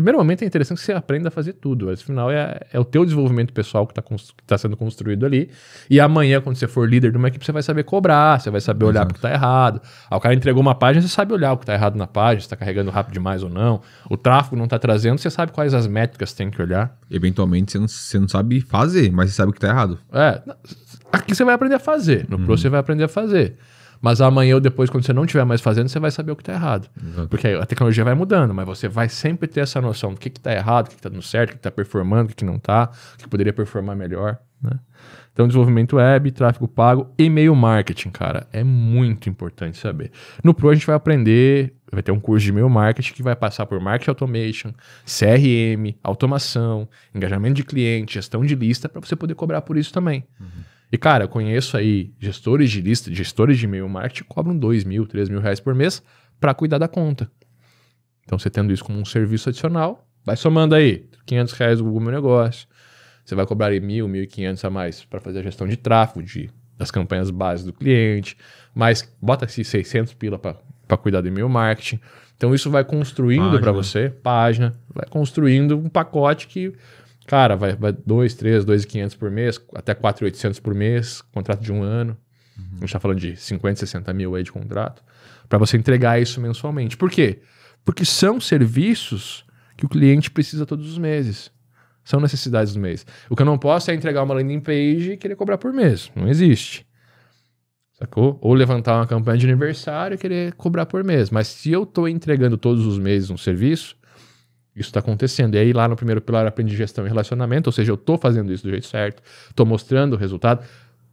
primeiro momento é interessante que você aprenda a fazer tudo. mas Afinal, é, é o teu desenvolvimento pessoal que está tá sendo construído ali. E amanhã, quando você for líder de uma equipe, você vai saber cobrar, você vai saber olhar para o que está errado. Ah, o cara entregou uma página, você sabe olhar o que está errado na página, se está carregando rápido demais ou não. O tráfego não está trazendo, você sabe quais as métricas tem que olhar. Eventualmente, você não, você não sabe fazer, mas você sabe o que está errado. É. Aqui você vai aprender a fazer. No uhum. Pro, você vai aprender a fazer. Mas amanhã ou depois, quando você não estiver mais fazendo, você vai saber o que está errado. Exato. Porque a tecnologia vai mudando, mas você vai sempre ter essa noção do que está errado, o que está dando certo, o que está performando, o que, que não está, o que poderia performar melhor. Né? Então, desenvolvimento web, tráfego pago, e-mail marketing, cara, é muito importante saber. No Pro a gente vai aprender, vai ter um curso de e-mail marketing que vai passar por marketing automation, CRM, automação, engajamento de cliente, gestão de lista, para você poder cobrar por isso também. Uhum. E, cara, eu conheço aí gestores de lista, gestores de e-mail marketing cobram 2 mil, 3 mil reais por mês para cuidar da conta. Então, você tendo isso como um serviço adicional, vai somando aí 500 reais o Google Meu Negócio. Você vai cobrar aí mil, 1.500 a mais para fazer a gestão de tráfego, de, das campanhas base do cliente. Mas bota-se 600 pila para cuidar do e-mail marketing. Então, isso vai construindo para você, página, vai construindo um pacote que Cara, vai, vai 2, 3, 2,500 por mês, até 4,800 por mês, contrato de um ano. Uhum. A gente está falando de 50, 60 mil aí de contrato, para você entregar isso mensalmente. Por quê? Porque são serviços que o cliente precisa todos os meses. São necessidades do mês. O que eu não posso é entregar uma landing page e querer cobrar por mês. Não existe. Sacou? Ou levantar uma campanha de aniversário e querer cobrar por mês. Mas se eu estou entregando todos os meses um serviço, isso está acontecendo. E aí, lá no primeiro pilar, aprendi gestão e relacionamento, ou seja, eu estou fazendo isso do jeito certo, estou mostrando o resultado.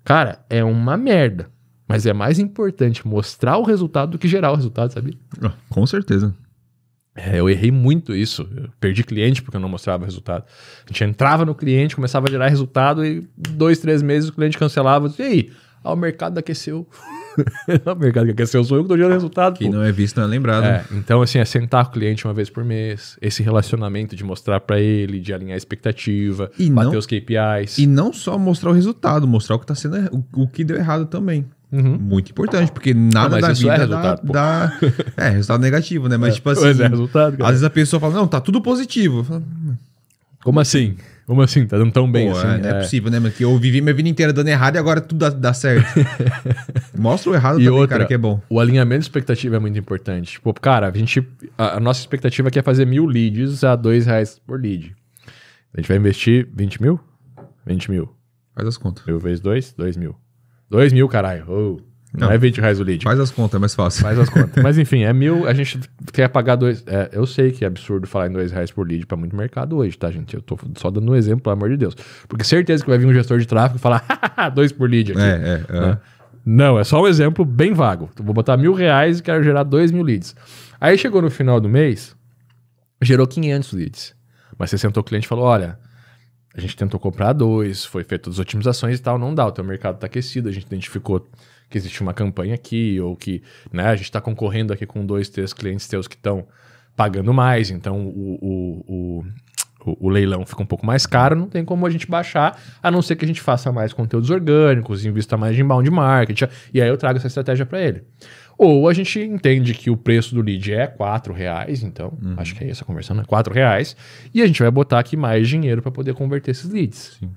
Cara, é uma merda. Mas é mais importante mostrar o resultado do que gerar o resultado, sabe? Ah, com certeza. É, eu errei muito isso. Eu perdi cliente porque eu não mostrava o resultado. A gente entrava no cliente, começava a gerar resultado e dois, três meses o cliente cancelava. E aí? Ah, o mercado aqueceu. o mercado, que quer ser o sonho que estou gerando ah, resultado. Que pô. não é visto, não é lembrado. É, então, assim, é sentar com o cliente uma vez por mês, esse relacionamento de mostrar para ele, de alinhar a expectativa, e bater não, os KPIs. E não só mostrar o resultado, mostrar o que tá sendo o, o que deu errado também. Uhum. Muito importante, porque nada não, da é vida é resultado, dá, dá, É, resultado negativo, né? Mas, é, tipo é, assim. Mas é resultado, Às vezes a pessoa fala, não, tá tudo positivo. Falo, hum, Como assim? Como assim? Tá dando tão bem Pô, assim? É, é, é. possível, né? Porque eu vivi minha vida inteira dando errado e agora tudo dá, dá certo. Mostra o errado e também, outra, cara, que é bom. O alinhamento de expectativa é muito importante. Tipo, cara, a gente... A, a nossa expectativa aqui é fazer mil leads a dois reais por lead. A gente vai investir 20 mil? 20 mil. Faz as contas. Mil vezes dois, dois mil. Dois mil, caralho. Oh. Não, não é 20 reais o lead. Faz as contas, é mais fácil. Faz as contas. Mas enfim, é mil. A gente quer pagar dois. É, eu sei que é absurdo falar em dois reais por lead para muito mercado hoje, tá, gente? Eu tô só dando um exemplo, pelo amor de Deus. Porque certeza que vai vir um gestor de tráfego e falar, dois por lead aqui. É, é, é. Né? Não, é só um exemplo bem vago. Vou botar mil reais e quero gerar dois mil leads. Aí chegou no final do mês, gerou 500 leads. Mas você sentou o cliente e falou: olha, a gente tentou comprar dois, foi feito as otimizações e tal, não dá, o teu mercado está aquecido, a gente identificou que existe uma campanha aqui, ou que né, a gente está concorrendo aqui com dois, três clientes teus que estão pagando mais, então o, o, o, o, leilão fica um pouco mais caro, não tem como a gente baixar, a não ser que a gente faça mais conteúdos orgânicos, invista mais em inbound marketing, e aí eu trago essa estratégia para ele. Ou a gente entende que o preço do lead é R$ reais, então, uhum. acho que é essa conversão, né? R$ reais, e a gente vai botar aqui mais dinheiro para poder converter esses leads. O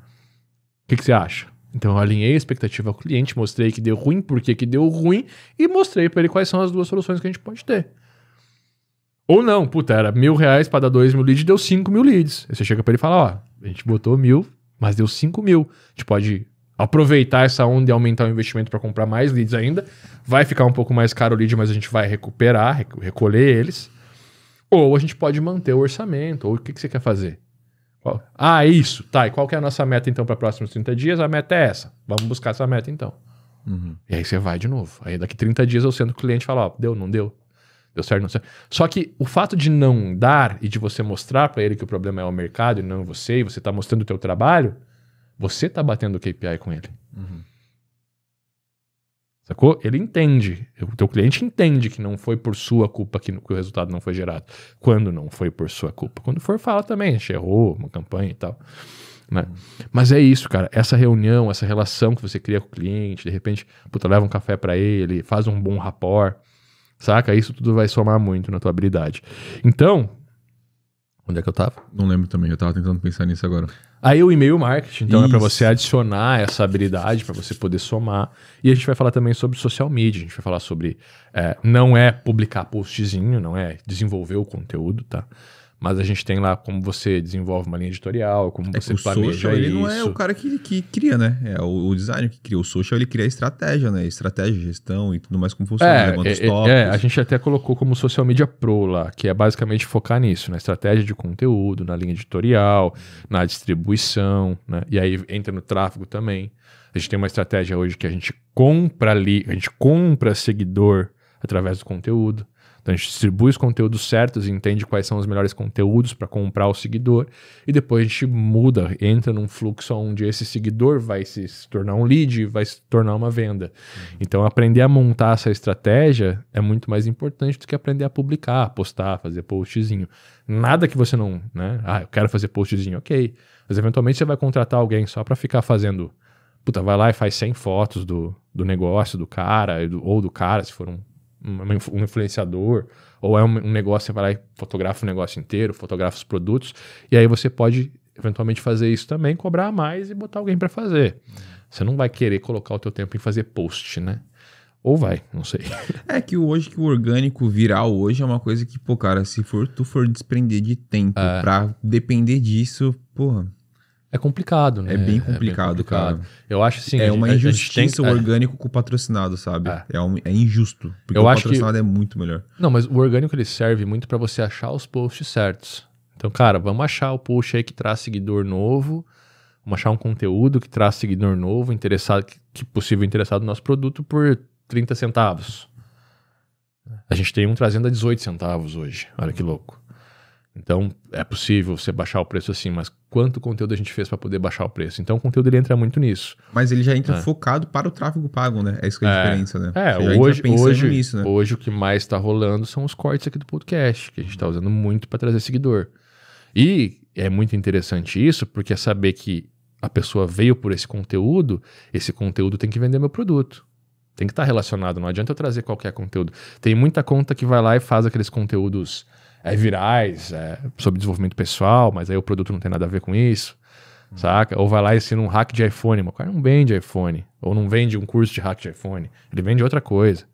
que, que você acha? Então eu alinhei a expectativa ao cliente, mostrei que deu ruim, por que deu ruim e mostrei para ele quais são as duas soluções que a gente pode ter. Ou não, puta, era mil reais para dar dois mil leads, deu cinco mil leads. Aí você chega para ele e fala, ó, a gente botou mil, mas deu cinco mil. A gente pode aproveitar essa onda e aumentar o investimento para comprar mais leads ainda. Vai ficar um pouco mais caro o lead, mas a gente vai recuperar, recolher eles. Ou a gente pode manter o orçamento, ou o que, que você quer fazer. Ah, isso. Tá, e qual que é a nossa meta então para os próximos 30 dias? A meta é essa. Vamos buscar essa meta então. Uhum. E aí você vai de novo. Aí daqui 30 dias eu sento o cliente e falo, ó, deu, não deu. Deu certo, não certo. Só que o fato de não dar e de você mostrar para ele que o problema é o mercado e não você, e você está mostrando o teu trabalho, você está batendo o KPI com ele. Uhum. Sacou? Ele entende. O teu cliente entende que não foi por sua culpa que, que o resultado não foi gerado. Quando não foi por sua culpa. Quando for, fala também. A errou uma campanha e tal. Né? Mas é isso, cara. Essa reunião, essa relação que você cria com o cliente, de repente, puta, leva um café para ele, faz um bom rapport, saca? Isso tudo vai somar muito na tua habilidade. Então, Onde é que eu tava? Não lembro também, eu tava tentando pensar nisso agora. Aí o e-mail marketing, então é Isso. é para você adicionar essa habilidade, para você poder somar. E a gente vai falar também sobre social media, a gente vai falar sobre. É, não é publicar postzinho, não é desenvolver o conteúdo, tá? Mas a gente tem lá como você desenvolve uma linha editorial, como é você o planeja social, isso. Ele não é o cara que, que cria, né? É o, o designer que cria. O social, ele cria a estratégia, né? Estratégia, gestão e tudo mais como funciona. É, levanta é, é, é a gente até colocou como Social Media Pro lá, que é basicamente focar nisso, na estratégia de conteúdo, na linha editorial, na distribuição, né? E aí entra no tráfego também. A gente tem uma estratégia hoje que a gente compra ali, a gente compra seguidor através do conteúdo. Então a gente distribui os conteúdos certos, entende quais são os melhores conteúdos para comprar o seguidor e depois a gente muda, entra num fluxo onde esse seguidor vai se, tornar um lead, vai se tornar uma venda. Uhum. Então aprender a montar essa estratégia é muito mais importante do que aprender a publicar, postar, fazer postzinho. Nada que você não, né? Ah, eu quero fazer postzinho, ok. Mas eventualmente você vai contratar alguém só para ficar fazendo puta, vai lá e faz 100 fotos do, do negócio, do cara, ou do cara, se for um, um influenciador, ou é um, negócio, você vai lá e fotografa o negócio inteiro, fotografa os produtos, e aí você pode eventualmente fazer isso também, cobrar mais e botar alguém para fazer. Você não vai querer colocar o teu tempo em fazer post, né? Ou vai, não sei. É que hoje que o orgânico viral hoje é uma coisa que, pô, cara, se for tu for desprender de tempo é. pra depender disso, porra. É complicado, é né? É bem complicado, é bem complicado. cara. Eu acho assim. É uma injustiça o é. orgânico com o patrocinado, sabe? É, é, um, é injusto. Porque eu o acho patrocinado que... é muito melhor. Não, mas o orgânico ele serve muito para você achar os posts certos. Então, cara, vamos achar o post aí que traz seguidor novo. Vamos achar um conteúdo que traz seguidor novo, interessado, que, que possível interessado no nosso produto por 30 centavos. A gente tem um trazendo a 18 centavos hoje. Olha que louco. Então, é possível você baixar o preço assim, mas quanto conteúdo a gente fez para poder baixar o preço? Então, o conteúdo ele entra muito nisso. Mas ele já entra é. focado para o tráfego pago, né? É isso que é a é. diferença, né? É, hoje, hoje, nisso, né? hoje o que mais está rolando são os cortes aqui do podcast, que a gente está usando muito para trazer seguidor. E é muito interessante isso, porque é saber que a pessoa veio por esse conteúdo, esse conteúdo tem que vender meu produto. Tem que estar tá relacionado, não adianta eu trazer qualquer conteúdo. Tem muita conta que vai lá e faz aqueles conteúdos é, virais, é, sobre desenvolvimento pessoal, mas aí o produto não tem nada a ver com isso, hum. saca? Ou vai lá e ensina um hack de iPhone, mas o cara não vende iPhone, ou não vende um curso de hack de iPhone, ele vende outra coisa.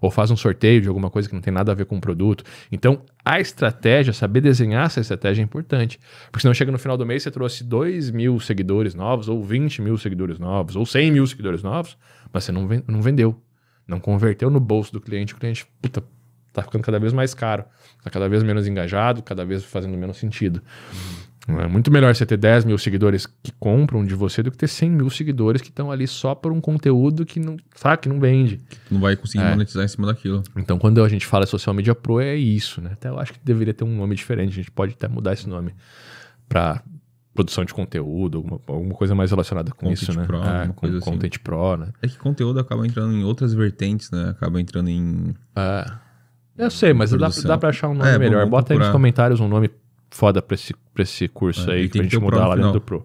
Ou faz um sorteio de alguma coisa que não tem nada a ver com o produto. Então, a estratégia, saber desenhar essa estratégia é importante. Porque senão chega no final do mês, você trouxe 2 mil seguidores novos, ou 20 mil seguidores novos, ou 100 mil seguidores novos, mas você não, não vendeu. Não converteu no bolso do cliente, o cliente, puta, tá ficando cada vez mais caro, tá cada vez menos engajado, cada vez fazendo menos sentido. Uhum. É muito melhor você ter 10 mil seguidores que compram de você do que ter 100 mil seguidores que estão ali só por um conteúdo que não, sabe, que não vende. Que não vai conseguir é. monetizar em cima daquilo. Então, quando a gente fala social media pro, é isso, né? Até eu acho que deveria ter um nome diferente, a gente pode até mudar esse nome para produção de conteúdo, alguma, alguma, coisa mais relacionada com content isso, né? Pro, é, com, assim. Content Pro, né? É que conteúdo acaba entrando em outras vertentes, né? Acaba entrando em... Ah eu sei, mas dá, dá pra achar um nome é, melhor. Bota procurar. aí nos comentários um nome foda pra esse, pra esse curso é, aí, pra gente mudar lá dentro do Pro.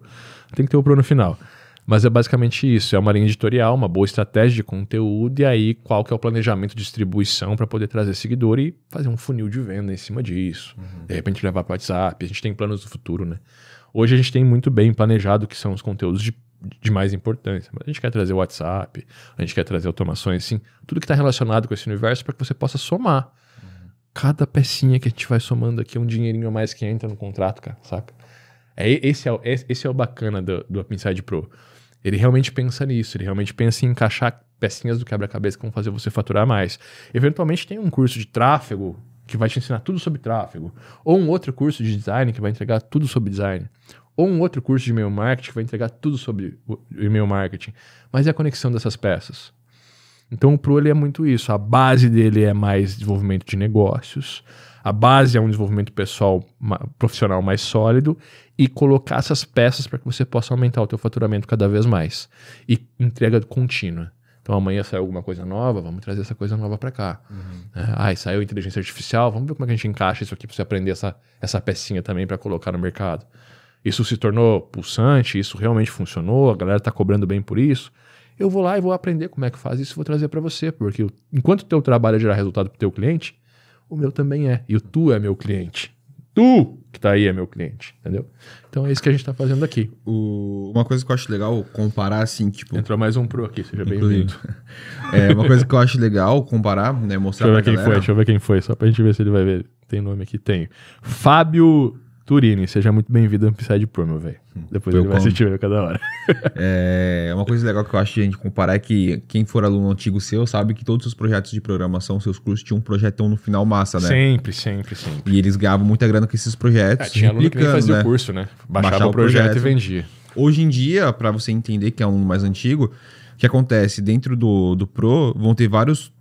Tem que ter o Pro no final. Mas é basicamente isso, é uma linha editorial, uma boa estratégia de conteúdo, e aí qual que é o planejamento de distribuição para poder trazer seguidor e fazer um funil de venda em cima disso. Uhum. De repente levar para WhatsApp, a gente tem planos do futuro, né? Hoje a gente tem muito bem planejado que são os conteúdos de de mais importância. Mas a gente quer trazer o WhatsApp, a gente quer trazer automações, assim, tudo que está relacionado com esse universo para que você possa somar. Cada pecinha que a gente vai somando aqui é um dinheirinho a mais que entra no contrato, cara, saca? É, esse, é, esse é o bacana do, do Inside Pro. Ele realmente pensa nisso, ele realmente pensa em encaixar pecinhas do quebra-cabeça que vão fazer você faturar mais. Eventualmente tem um curso de tráfego que vai te ensinar tudo sobre tráfego, ou um outro curso de design que vai entregar tudo sobre design, ou um outro curso de e-mail marketing que vai entregar tudo sobre o e-mail marketing, mas é a conexão dessas peças. Então o Pro ele é muito isso. A base dele é mais desenvolvimento de negócios, a base é um desenvolvimento pessoal profissional mais sólido e colocar essas peças para que você possa aumentar o teu faturamento cada vez mais e entrega contínua. Então amanhã saiu alguma coisa nova, vamos trazer essa coisa nova para cá. Uhum. É, saiu inteligência artificial, vamos ver como é que a gente encaixa isso aqui para você aprender essa, essa pecinha também para colocar no mercado isso se tornou pulsante, isso realmente funcionou, a galera está cobrando bem por isso. Eu vou lá e vou aprender como é que faz isso e vou trazer para você, porque eu, enquanto o teu trabalho é gerar resultado para o teu cliente, o meu também é. E o tu é meu cliente. Tu que está aí é meu cliente, entendeu? Então é isso que a gente está fazendo aqui. O, uma coisa que eu acho legal comparar assim, tipo... Entrou mais um pro aqui, seja bem-vindo. é, uma coisa que eu acho legal comparar, né, mostrar deixa eu ver quem galera. foi, deixa eu ver quem foi, só para a gente ver se ele vai ver. Tem nome aqui? Tem. Fábio Turini, seja muito bem-vindo ao Upside Pro, meu velho. Hum, Depois eu ele vai como... assistir meu cada hora. é, uma coisa legal que eu acho de a gente comparar é que quem for aluno antigo seu sabe que todos os projetos de programação, seus cursos, tinham um projetão no final massa, né? Sempre, sempre, sempre. E eles ganhavam muita grana com esses projetos. É, tinha aluno que nem fazia né? o curso, né? Baixava, o, projeto projeto e vendia. Hoje em dia, para você entender que é um mais antigo, o que acontece? Dentro do, do Pro, vão ter vários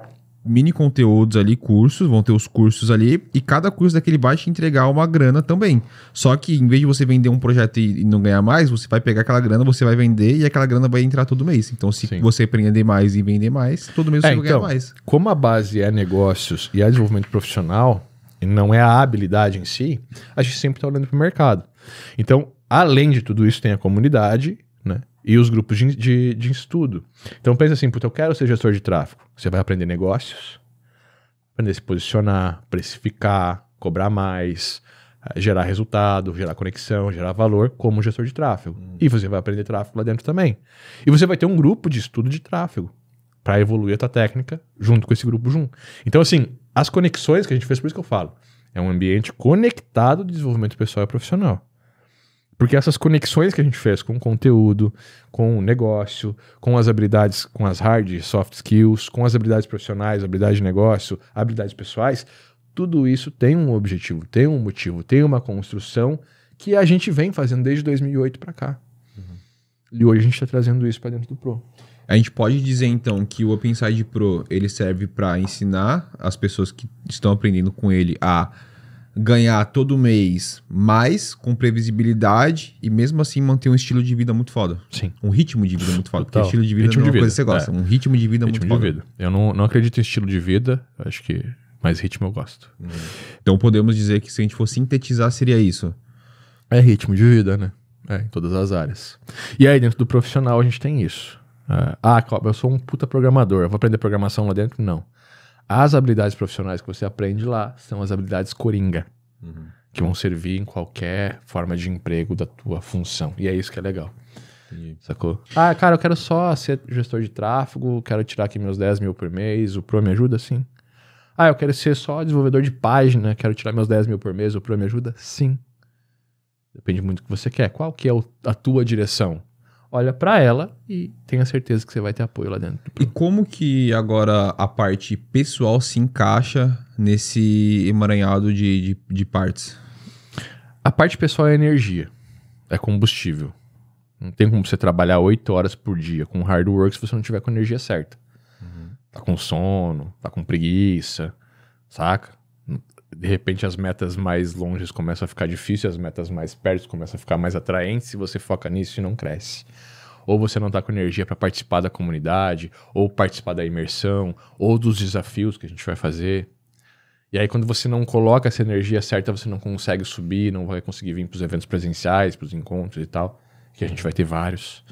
mini conteúdos ali, cursos, vão ter os cursos ali, e cada curso daquele vai te entregar uma grana também. Só que em vez de você vender um projeto e, não ganhar mais, você vai pegar aquela grana, você vai vender e aquela grana vai entrar todo mês. Então, se Sim. você aprender mais e vender mais, todo mês é, você então, vai ganhar então, mais. Como a base é negócios e é desenvolvimento profissional, e não é a habilidade em si, a gente sempre está olhando para o mercado. Então, além de tudo isso, tem a comunidade e os grupos de, de, de estudo. Então pensa assim, porque eu quero ser gestor de tráfego. Você vai aprender negócios, aprender a se posicionar, precificar, cobrar mais, eh, gerar resultado, gerar conexão, gerar valor como gestor de tráfego. Hum. E você vai aprender tráfego lá dentro também. E você vai ter um grupo de estudo de tráfego para evoluir a tua técnica junto com esse grupo junto. Então assim, as conexões que a gente fez, por isso que eu falo, é um ambiente conectado de desenvolvimento pessoal e profissional. Porque essas conexões que a gente fez com o conteúdo, com o negócio, com as habilidades, com as hard e soft skills, com as habilidades profissionais, habilidades de negócio, habilidades pessoais, tudo isso tem um objetivo, tem um motivo, tem uma construção que a gente vem fazendo desde 2008 para cá. Uhum. E hoje a gente está trazendo isso para dentro do Pro. A gente pode dizer então que o OpenSide Pro ele serve para ensinar as pessoas que estão aprendendo com ele a ganhar todo mês mais, com previsibilidade, e mesmo assim manter um estilo de vida muito foda. Sim. Um ritmo de vida muito foda. Porque estilo de vida ritmo não é uma coisa que você gosta. É. Um ritmo de vida ritmo muito de foda. Vida. Eu não, não acredito em estilo de vida, acho que. Mas ritmo eu gosto. Hum. Então podemos dizer que se a gente for sintetizar, seria isso. É ritmo de vida, né? É, em todas as áreas. E aí, dentro do profissional, a gente tem isso. É, ah, eu sou um puta programador. Eu vou aprender programação lá dentro? Não. As habilidades profissionais que você aprende lá são as habilidades coringa, uhum. que vão servir em qualquer forma de emprego da tua função. E é isso que é legal. Entendi. Sacou? Ah, cara, eu quero só ser gestor de tráfego, quero tirar aqui meus 10 mil por mês, o Pro me ajuda? Sim. Ah, eu quero ser só desenvolvedor de página, quero tirar meus 10 mil por mês, o Pro me ajuda? Sim. Depende muito do que você quer. Qual que é a tua direção? olha para ela e tenha certeza que você vai ter apoio lá dentro. E como que agora a parte pessoal se encaixa nesse emaranhado de, de, de partes? A parte pessoal é energia, é combustível. Não tem como você trabalhar 8 horas por dia com hard work se você não tiver com a energia certa. Uhum. Tá com sono, tá com preguiça, saca? de repente as metas mais longes começam a ficar difíceis, as metas mais perto começam a ficar mais atraentes, e você foca nisso e não cresce. Ou você não está com energia para participar da comunidade, ou participar da imersão, ou dos desafios que a gente vai fazer. E aí, quando você não coloca essa energia certa, você não consegue subir, não vai conseguir vir para os eventos presenciais, para os encontros e tal, que a gente vai ter vários.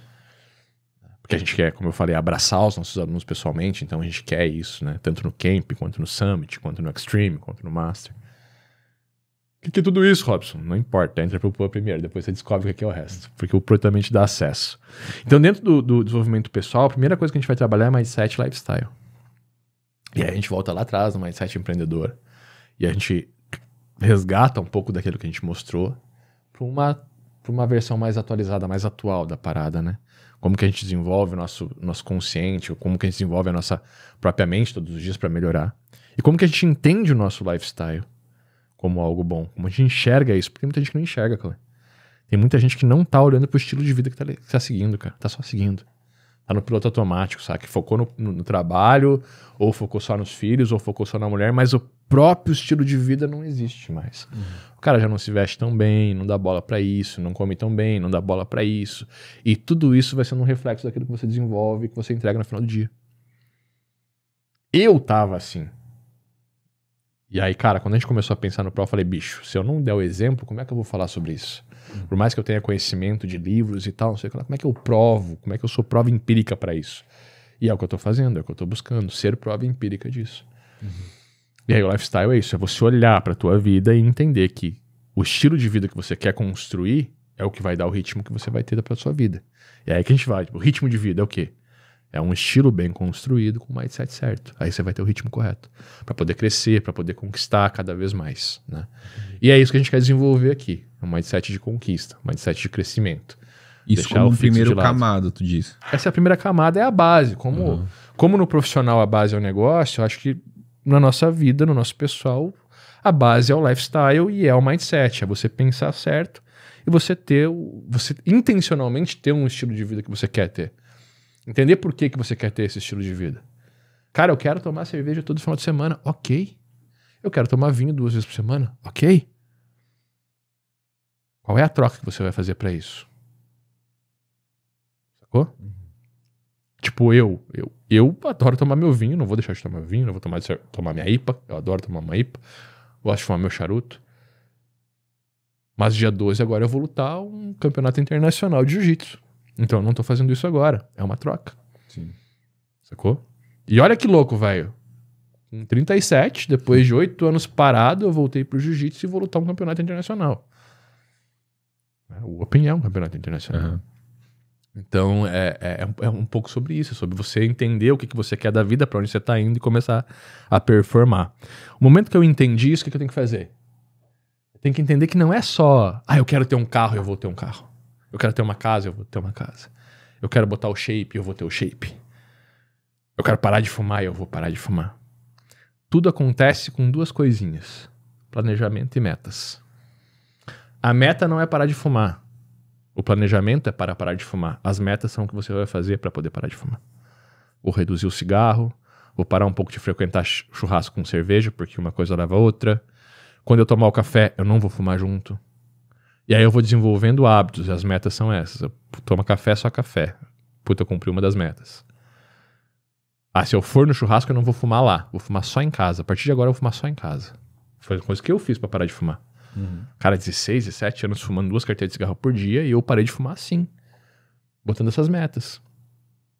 Porque a gente quer, como eu falei, abraçar os nossos alunos pessoalmente, então a gente quer isso, né? Tanto no camp, quanto no summit, quanto no extreme, quanto no master. E que tudo isso, Robson, não importa, entra pro PUA primeiro, depois você descobre o que é, é o resto, porque o PUA também te dá acesso. Então, dentro do, do, desenvolvimento pessoal, a primeira coisa que a gente vai trabalhar é mindset lifestyle. E aí a gente volta lá atrás no mindset empreendedor. E a gente resgata um pouco daquilo que a gente mostrou para uma, uma versão mais atualizada, mais atual da parada, né? Como que a gente desenvolve o nosso, nosso consciente, como que a gente desenvolve a nossa própria mente todos os dias para melhorar. E como que a gente entende o nosso lifestyle como algo bom. Como a gente enxerga isso, porque tem muita gente que não enxerga, cara. Tem muita gente que não tá olhando pro estilo de vida que tá, que tá seguindo, cara. Tá só seguindo. Tá no piloto automático, sabe? Que focou no, no, no, trabalho, ou focou só nos filhos, ou focou só na mulher, mas o próprio estilo de vida não existe mais. Uhum. O cara já não se veste tão bem, não dá bola para isso, não come tão bem, não dá bola para isso. E tudo isso vai sendo um reflexo daquilo que você desenvolve, que você entrega no final do dia. Eu tava assim. E aí, cara, quando a gente começou a pensar no Pro, eu falei, bicho, se eu não der o exemplo, como é que eu vou falar sobre isso? Uhum. Por mais que eu tenha conhecimento de livros e tal, não sei o que lá, como é que eu provo? Como é que eu sou prova empírica para isso? E é o que eu tô fazendo, é o que eu tô buscando, ser prova empírica disso. Uhum. E aí o lifestyle é isso, é você olhar para tua vida e entender que o estilo de vida que você quer construir é o que vai dar o ritmo que você vai ter para sua vida. E é aí que a gente vai, tipo, o ritmo de vida é o quê? É um estilo bem construído com o mindset certo. Aí você vai ter o ritmo correto para poder crescer, para poder conquistar cada vez mais, né? E é isso que a gente quer desenvolver aqui, é um mindset de conquista, um mindset de crescimento. Isso como o primeiro camada, tu diz. Essa é primeira camada é a base, como uhum. como no profissional a base é o negócio, eu acho que na nossa vida, no nosso pessoal, a base é o lifestyle e é o mindset, é você pensar certo e você ter, você intencionalmente ter um estilo de vida que você quer ter. Entender por que, que você quer ter esse estilo de vida. Cara, eu quero tomar cerveja todo final de semana. Ok. Eu quero tomar vinho duas vezes por semana. Ok. Qual é a troca que você vai fazer para isso? Sacou? Uhum. Tipo, eu, eu, eu adoro tomar meu vinho, não vou deixar de tomar vinho, não vou tomar, tomar minha IPA, eu adoro tomar uma IPA, gosto de fumar meu charuto. Mas dia 12 agora eu vou lutar um campeonato internacional de jiu-jitsu. Então eu não tô fazendo isso agora. É uma troca. Sim. Sacou? E olha que louco, velho. Em 37, depois de oito anos parado, eu voltei pro jiu-jitsu e vou lutar um campeonato internacional. É o Open é um campeonato internacional. Uhum. Então, é, é, é, é, um pouco sobre isso, sobre você entender o que, que você quer da vida, para onde você está indo e começar a performar. O momento que eu entendi isso, o que, que eu tenho que fazer? Eu tenho que entender que não é só, ah, eu quero ter um carro, eu vou ter um carro. Eu quero ter uma casa, eu vou ter uma casa. Eu quero botar o shape, eu vou ter o shape. Eu quero parar de fumar, eu vou parar de fumar. Tudo acontece com duas coisinhas: planejamento e metas. A meta não é parar de fumar. O planejamento é para parar de fumar. As metas são o que você vai fazer para poder parar de fumar. Ou reduzir o cigarro, ou parar um pouco de frequentar churrasco com cerveja, porque uma coisa leva a outra. Quando eu tomar o café, eu não vou fumar junto. E aí eu vou desenvolvendo hábitos, e as metas são essas. Eu tomo café, só café. Puta, eu cumpri uma das metas. Ah, se eu for no churrasco, eu não vou fumar lá. Vou fumar só em casa. A partir de agora, eu vou fumar só em casa. Foi uma coisa que eu fiz para parar de fumar. Uhum. Cara, 16, 17 anos fumando duas carteiras de cigarro por dia e eu parei de fumar assim. Botando essas metas.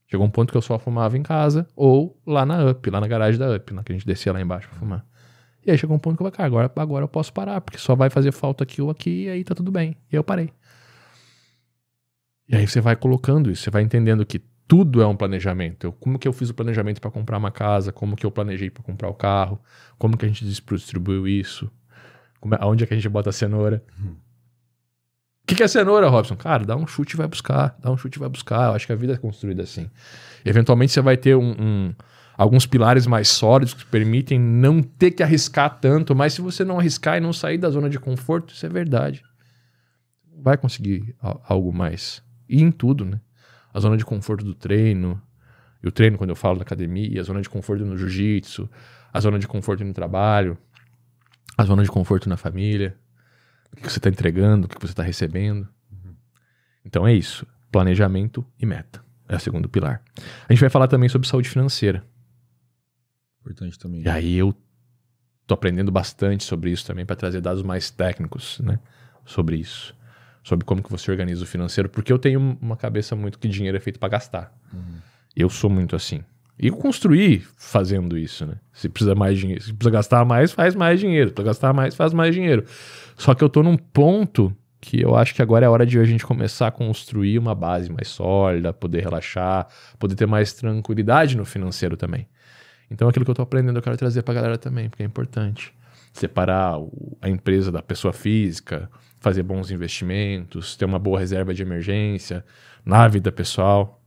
Chegou um ponto que eu só fumava em casa ou lá na UP, lá na garagem da UP, na que a gente descia lá embaixo pra fumar. E aí chegou um ponto que eu falei, cara, agora, agora eu posso parar, porque só vai fazer falta aqui ou aqui, e aí tá tudo bem. E aí eu parei. E aí você vai colocando isso, você vai entendendo que tudo é um planejamento. Eu, como que eu fiz o planejamento para comprar uma casa, como que eu planejei para comprar o carro, como que a gente distribuiu isso, como, é, aonde é que a gente bota a cenoura. Uhum. O que, que é cenoura, Robson? Cara, dá um chute e vai buscar. Dá um chute e vai buscar. Eu acho que a vida é construída assim. Eventualmente você vai ter um, um, alguns pilares mais sólidos que permitem não ter que arriscar tanto, mas se você não arriscar e não sair da zona de conforto, isso é verdade. Vai conseguir algo mais. E em tudo, né? A zona de conforto do treino, e o treino quando eu falo da academia, a zona de conforto no jiu-jitsu, a zona de conforto no trabalho, a zona de conforto na família, o que você está entregando, o que você está recebendo. Então é isso: planejamento e meta. É o segundo pilar. A gente vai falar também sobre saúde financeira. Importante também. E aí eu tô aprendendo bastante sobre isso também para trazer dados mais técnicos, né? Sobre isso. Sobre como que você organiza o financeiro, porque eu tenho uma cabeça muito que dinheiro é feito para gastar. Uhum. Eu sou muito assim. E construir fazendo isso, né? Se precisa mais dinheiro, se precisa gastar mais, faz mais dinheiro. Para gastar mais, faz mais dinheiro. Só que eu tô num ponto que eu acho que agora é hora de a gente começar a construir uma base mais sólida, poder relaxar, poder ter mais tranquilidade no financeiro também. Então, é aquilo que eu estou aprendendo, eu quero trazer para a galera também, porque é importante. Separar a empresa da pessoa física, fazer bons investimentos, ter uma boa reserva de emergência na vida pessoal,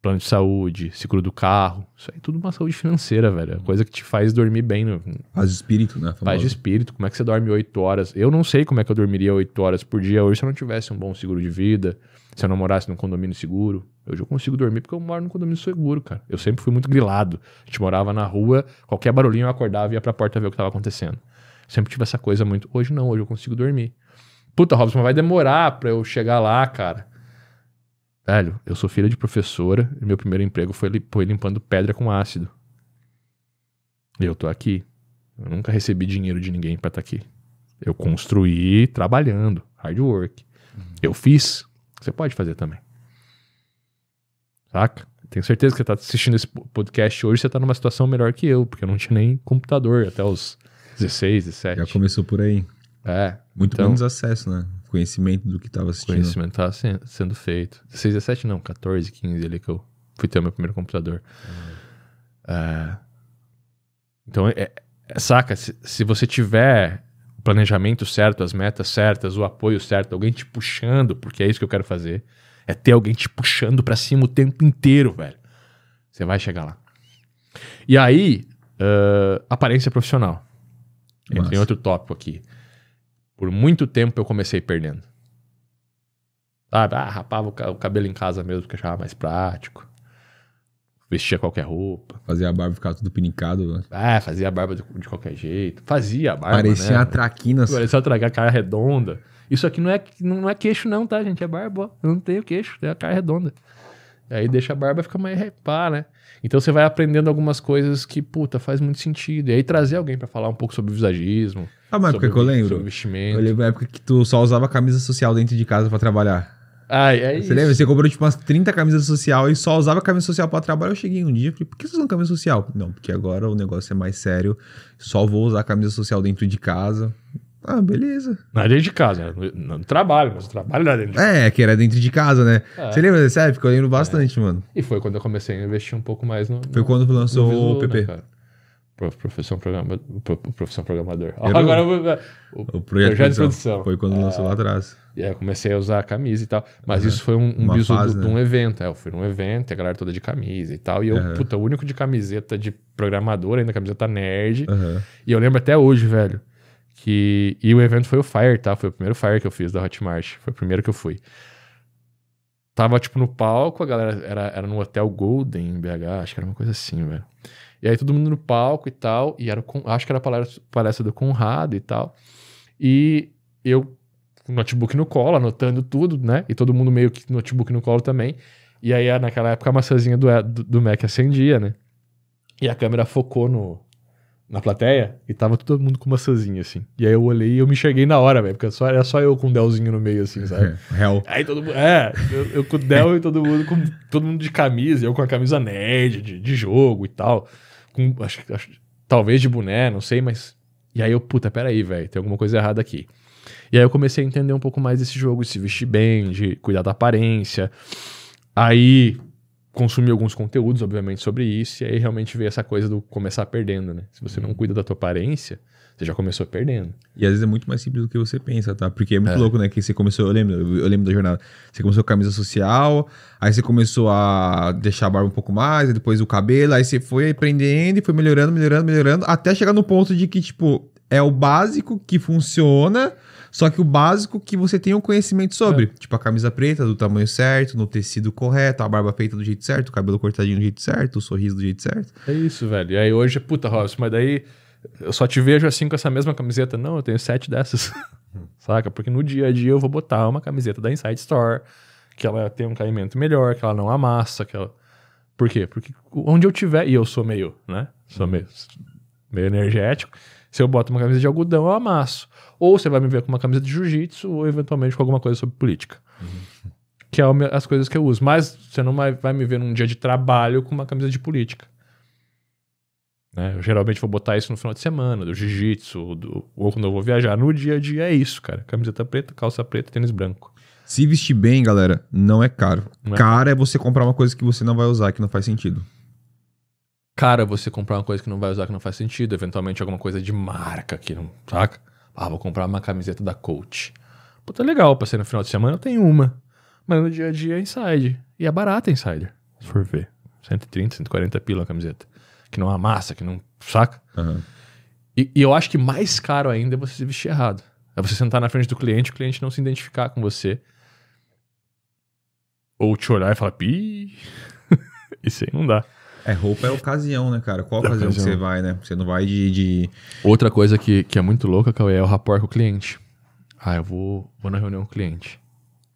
plano de saúde, seguro do carro. Isso aí é tudo uma saúde financeira, velho. É coisa que te faz dormir bem. No... Paz de espírito, né? Famosa. Paz de espírito. Como é que você dorme oito horas? Eu não sei como é que eu dormiria oito horas por dia hoje se eu não tivesse um bom seguro de vida, se eu não morasse num condomínio seguro, hoje eu consigo dormir porque eu moro num condomínio seguro, cara. Eu sempre fui muito grilado. A gente morava na rua, qualquer barulhinho eu acordava e ia pra porta ver o que tava acontecendo. Sempre tive essa coisa muito. Hoje não, hoje eu consigo dormir. Puta, Robson, mas vai demorar pra eu chegar lá, cara. Velho, eu sou filha de professora e meu primeiro emprego foi, foi limpando pedra com ácido. E eu tô aqui. Eu nunca recebi dinheiro de ninguém pra estar tá aqui. Eu construí trabalhando, hard work. Uhum. Eu fiz. Você pode fazer também. Saca? Tenho certeza que você está assistindo esse podcast hoje, você está numa situação melhor que eu, porque eu não tinha nem computador até os 16, 17. Já começou por aí. É. Muito então, menos acesso, né? Conhecimento do que estava assistindo. Conhecimento está sendo feito. 16, 17 não, 14, 15 ali que eu fui ter o meu primeiro computador. Ah. É, então, é, é, saca? Se, se você tiver o planejamento certo, as metas certas, o apoio certo, alguém te puxando, porque é isso que eu quero fazer. É ter alguém te puxando para cima o tempo inteiro, velho. Você vai chegar lá. E aí, uh, aparência profissional. Tem outro tópico aqui. Por muito tempo eu comecei perdendo. Sabe? Ah, rapava o cabelo em casa mesmo, porque achava mais prático vestia qualquer roupa. Fazia a barba ficar tudo pinicado. Ah, fazia a barba de, de qualquer jeito. Fazia a barba. Parecia né, uma traquina. Parecia uma traquina, cara redonda. Isso aqui não é, não é queixo, não, tá, gente? É barba. Eu não tenho queixo, tem é a cara redonda. Aí deixa a barba ficar mais repá, né? Então você vai aprendendo algumas coisas que, puta, faz muito sentido. E aí trazer alguém para falar um pouco sobre visagismo. Ah, é mas época sobre, que eu lembro. Sobre vestimento. Eu lembro a época que tu só usava camisa social dentro de casa para trabalhar. Ai, é você isso. lembra? Você comprou tipo umas 30 camisas social e só usava camisa social para trabalho. Eu cheguei um dia e falei, por que você usa camisa social? Não, porque agora o negócio é mais sério. Só vou usar camisa social dentro de casa. Ah, beleza. Não é dentro de casa, né? trabalho, mas o trabalho não é dentro de casa. É, que era dentro de casa, né? É. Você lembra dessa época? Eu lembro bastante, é. mano. E foi quando eu comecei a investir um pouco mais no. Foi quando lançou visual, o PP. Né, Profissão, programa, profissão programador. Era Agora o, o, o projeto, projeto de produção. Foi quando é. lançou lá atrás. E aí eu comecei a usar a camisa e tal. Mas isso foi um, um bisu fase, do, né? de um né? evento. É, eu fui num evento, a galera toda de camisa e tal. E eu, uhum. puta, o único de camiseta de programador, ainda camiseta nerd. Uhum. E eu lembro até hoje, velho, que. E o evento foi o Fire, tá? Foi o primeiro Fire que eu fiz da Hotmart. Foi o primeiro que eu fui tava, tipo, no palco, a galera era, era no Hotel Golden em BH, acho que era uma coisa assim, velho. E aí todo mundo no palco e tal, e era acho que era a palestra, palestra do Conrado e tal. E eu, notebook no colo, anotando tudo, né? E todo mundo meio que notebook no colo também. E aí, naquela época, a maçãzinha do, do, do Mac acendia, né? E a câmera focou no, na plateia e tava todo mundo com maçãzinha, assim. E aí eu olhei e eu me enxerguei na hora, velho, porque só, era só eu com o Delzinho no meio, assim, sabe? Real. Aí todo mundo. É, eu, eu com o Del e todo mundo com todo mundo de camisa, eu com a camisa nerd, de, de jogo e tal com, acho, acho, talvez de boné, não sei, mas. E aí eu, puta, peraí, velho, tem alguma coisa errada aqui. E aí eu comecei a entender um pouco mais desse jogo, de se vestir bem, de cuidar da aparência. Aí consumir alguns conteúdos, obviamente, sobre isso, e aí realmente vê essa coisa do começar perdendo, né? Se você não uhum. cuida da tua aparência, você já começou perdendo. E às vezes é muito mais simples do que você pensa, tá? Porque é muito é. louco, né? Que você começou, eu lembro, eu lembro da jornada. Você começou com camisa social, aí você começou a deixar a barba um pouco mais, depois o cabelo, aí você foi aprendendo e foi melhorando, melhorando, melhorando, até chegar no ponto de que, tipo, é o básico que funciona. Só que o básico que você tem um é conhecimento sobre. É. Tipo a camisa preta do tamanho certo, no tecido correto, a barba feita do jeito certo, o cabelo cortadinho do jeito certo, o sorriso do jeito certo. É isso, velho. E aí hoje, puta, Robson, mas daí eu só te vejo assim com essa mesma camiseta. Não, eu tenho sete dessas. Saca? Porque no dia a dia eu vou botar uma camiseta da Inside Store, que ela tem um caimento melhor, que ela não amassa, que ela. Por quê? Porque onde eu tiver, e eu sou meio, né? Sou uhum. meio, meio energético. Se eu boto uma camisa de algodão, eu amasso. Ou você vai me ver com uma camisa de jiu-jitsu, ou eventualmente com alguma coisa sobre política. Uhum. Que é as coisas que eu uso. Mas você não vai me ver num dia de trabalho com uma camisa de política. Né? Eu geralmente vou botar isso no final de semana, do jiu-jitsu, do... ou quando eu vou viajar. No dia a dia é isso, cara. Camiseta preta, calça preta, tênis branco. Se vestir bem, galera, não é caro. Não é? Cara é você comprar uma coisa que você não vai usar, que não faz sentido cara você comprar uma coisa que não vai usar, que não faz sentido, eventualmente alguma coisa de marca que não, saca? Ah, vou comprar uma camiseta da Coach. Puta, legal, passei no final de semana, eu tenho uma. Mas no dia a dia é Inside. E é barata Insider, se for ver. 130, 140 pila a camiseta. Que não amassa, que não saca. Uhum. E, e eu acho que mais caro ainda é você se vestir errado. É você sentar na frente do cliente, o cliente não se identificar com você. Ou te olhar e falar, pi. Isso aí não dá. É, roupa é ocasião, né, cara? Qual é ocasião, ocasião, que você vai, né? Você não vai de. de... Outra coisa que, que é muito louca, Cauê, é o rapport com o cliente. Ah, eu vou, vou na reunião com o cliente.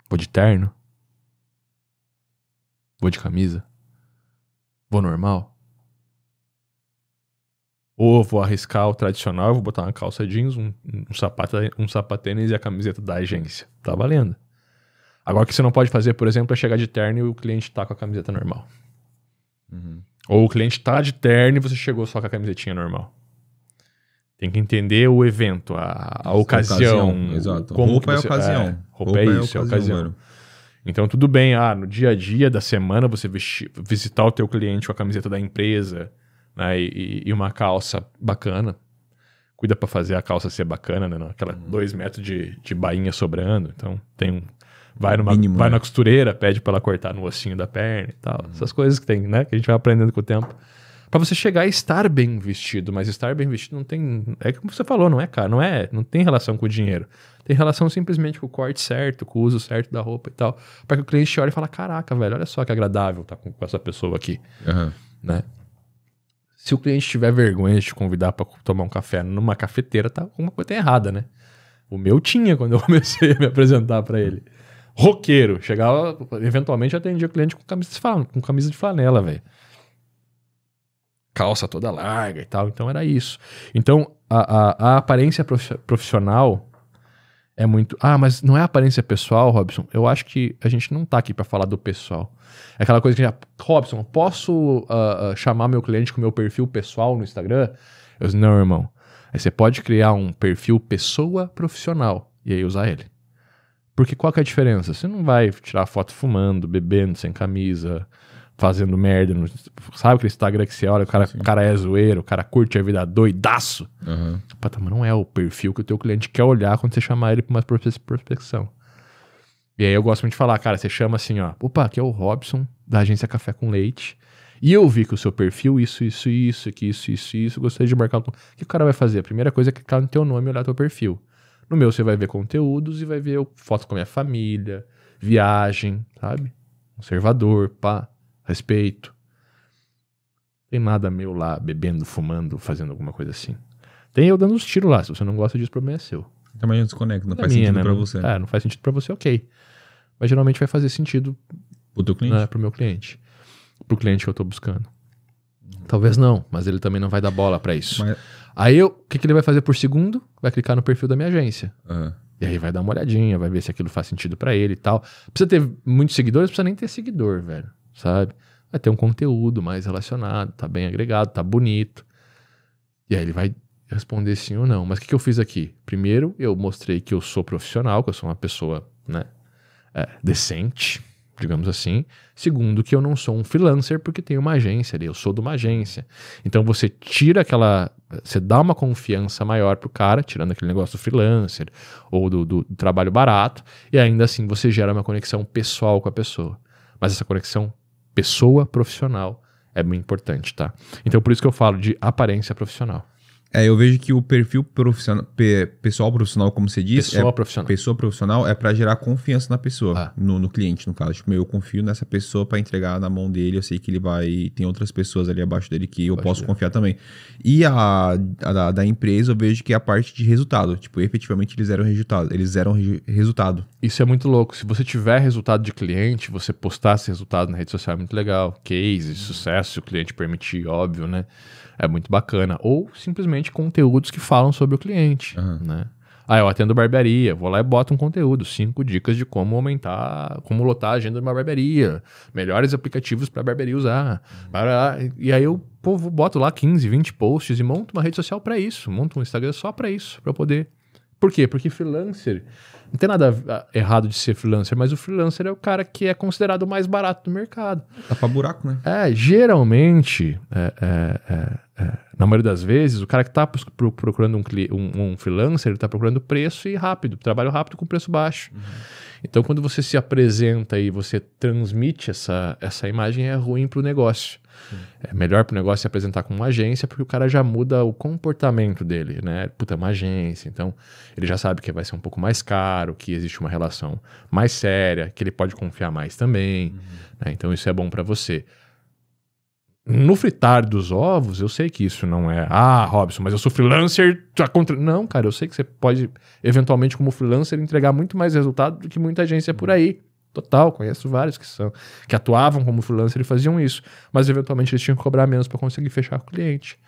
Vou de terno? Vou de camisa? Vou normal? Ou vou arriscar o tradicional, vou botar uma calça jeans, um, um, sapato, um sapatênis e a camiseta da agência. Tá valendo. Agora, o que você não pode fazer, por exemplo, é chegar de terno e o cliente tá com a camiseta normal. Uhum. Ou o cliente está de terno e você chegou só com a camisetinha normal. Tem que entender o evento, a, a ocasião. exato. Como roupa é ocasião. É, roupa, roupa é, é, isso, é ocasião. ocasião. Mano. Então, tudo bem, ah, no dia a dia da semana você visitar o teu cliente com a camiseta da empresa né, e, e uma calça bacana. Cuida para fazer a calça ser bacana, né? Aquela uhum. dois metros de, de bainha sobrando. Então, tem um, vai, numa, Mínimo, vai né? na costureira, pede para ela cortar no ossinho da perna e tal. Uhum. Essas coisas que tem, né? Que a gente vai aprendendo com o tempo. Para você chegar a estar bem vestido, mas estar bem vestido não tem. É como você falou, não é, cara? Não é. Não tem relação com o dinheiro. Tem relação simplesmente com o corte certo, com o uso certo da roupa e tal. Para que o cliente olhe e fale: caraca, velho, olha só que agradável tá com, com essa pessoa aqui. Uhum. Né? Se o cliente tiver vergonha de te convidar para tomar um café numa cafeteira, tá alguma coisa tá errada, né? O meu tinha quando eu comecei a me apresentar para ele roqueiro. Chegava, eventualmente atendia cliente com camisa, com camisa de flanela, velho. Calça toda larga e tal. Então era isso. Então a, a, a aparência profissional é muito. Ah, mas não é aparência pessoal, Robson? Eu acho que a gente não tá aqui para falar do pessoal. É aquela coisa que já. Robson, posso uh, uh, chamar meu cliente com meu perfil pessoal no Instagram? Eu disse, não, irmão. Aí você pode criar um perfil pessoa profissional e aí usar ele. Porque qual que é a diferença? Você não vai tirar foto fumando, bebendo, sem camisa, fazendo merda. No, sabe aquele Instagram que você olha, o cara, o cara é zoeiro, o cara curte a vida doidaço. Uhum. Pata, tá, mas não é o perfil que o teu cliente quer olhar quando você chamar ele para uma prospecção. E aí eu gosto muito de falar, cara, você chama assim, ó, opa, aqui é o Robson, da agência Café com Leite. E eu vi que o seu perfil, isso, isso, isso, que isso, isso, isso, gostaria de marcar. O que o cara vai fazer? A primeira coisa é clicar no teu nome e olhar teu perfil. No meu você vai ver conteúdos e vai ver fotos com a minha família, viagem, sabe? Conservador, pá, respeito. Tem nada meu lá bebendo, fumando, fazendo alguma coisa assim. Tem eu dando uns tiros lá. Se você não gosta disso, o problema é seu. Também eu desconecto, não é faz minha, sentido né? pra você. É, não faz sentido pra você, ok. Mas geralmente vai fazer sentido pro teu cliente? Né, pro meu cliente. Pro cliente que eu tô buscando. Talvez não, mas ele também não vai dar bola para isso. Mas... Aí eu, o que, que ele vai fazer por segundo? Vai clicar no perfil da minha agência. Uhum. E aí vai dar uma olhadinha, vai ver se aquilo faz sentido para ele e tal. Precisa ter muitos seguidores, precisa nem ter seguidor, velho, sabe? Vai ter um conteúdo mais relacionado, tá bem agregado, tá bonito. E aí ele vai responder sim ou não. Mas o que, que eu fiz aqui? Primeiro, eu mostrei que eu sou profissional, que eu sou uma pessoa, né, é, decente, digamos assim. Segundo, que eu não sou um freelancer porque tenho uma agência ali, eu sou de uma agência. Então você tira aquela você dá uma confiança maior pro cara, tirando aquele negócio do freelancer ou do, do, do trabalho barato, e ainda assim você gera uma conexão pessoal com a pessoa. Mas essa conexão pessoa-profissional é muito importante, tá? Então por isso que eu falo de aparência profissional. É, eu vejo que o perfil profissional, pe, pessoal profissional, como você disse, pessoa é, profissional, pessoa profissional é para gerar confiança na pessoa, ah. no, no, cliente, no caso. Tipo, eu confio nessa pessoa para entregar na mão dele. Eu sei que ele vai, tem outras pessoas ali abaixo dele que eu posso dele. confiar também. E a, a da, da, empresa, eu vejo que é a parte de resultado. Tipo, efetivamente eles eram resultado, eles eram re, resultado. Isso é muito louco. Se você tiver resultado de cliente, você postar esse resultado na rede social é muito legal. Case, uhum. sucesso, se o cliente permitir, óbvio, né? é muito bacana. Ou simplesmente conteúdos que falam sobre o cliente, uhum. né? Ah, eu atendo barbearia, vou lá e boto um conteúdo, cinco dicas de como aumentar, como lotar a agenda de uma barbearia, melhores aplicativos para barbearia usar. Uhum. E aí eu povo, boto lá 15, 20 posts e monto uma rede social para isso, monto um Instagram só para isso, para poder. Por quê? Porque freelancer, não tem nada errado de ser freelancer, mas o freelancer é o cara que é considerado o mais barato do mercado. Tá pra buraco, né? É, geralmente, é, é, é é, na maioria das vezes, o cara que está procurando um, um, um freelancer, ele está procurando preço e rápido, trabalho rápido com preço baixo. Uhum. Então, quando você se apresenta e você transmite essa, essa imagem, é ruim para o negócio. Uhum. É melhor para o negócio se apresentar com uma agência, porque o cara já muda o comportamento dele, né? Puta, é uma agência, então ele já sabe que vai ser um pouco mais caro, que existe uma relação mais séria, que ele pode confiar mais também. Uhum. Né? Então, isso é bom para você no fritar dos ovos, eu sei que isso não é. Ah, Robson, mas eu sou freelancer. É contra... Não, cara, eu sei que você pode, eventualmente, como freelancer, entregar muito mais resultado do que muita agência por aí. Total, conheço vários que são que atuavam como freelancer e faziam isso. Mas eventualmente eles tinham que cobrar menos para conseguir fechar o cliente.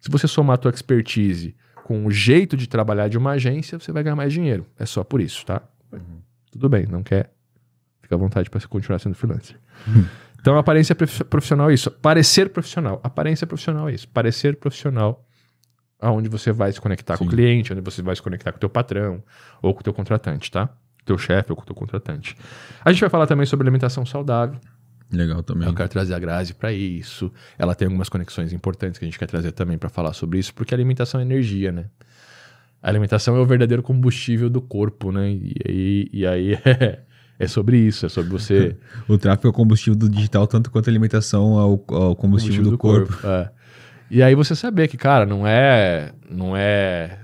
Se você somar a tua expertise com o jeito de trabalhar de uma agência, você vai ganhar mais dinheiro. É só por isso, tá? Uhum. Tudo bem, não quer? Fica à vontade para continuar sendo freelancer. Então, aparência profissional é isso. Parecer profissional. Aparência profissional é isso. Parecer profissional aonde você vai se conectar Sim. com o cliente, onde você vai se conectar com o teu patrão ou com o teu contratante, tá? Teu chefe ou com o teu contratante. A gente vai falar também sobre alimentação saudável. Legal também. Eu quero trazer a Grazi para isso. Ela tem algumas conexões importantes que a gente quer trazer também para falar sobre isso, porque alimentação é energia, né? A alimentação é o verdadeiro combustível do corpo, né? E aí, e aí é, é sobre isso, é sobre você. o tráfego é o combustível do digital, tanto quanto a alimentação é o combustível, combustível, do, do corpo. corpo. É. E aí você saber que, cara, não é. Não é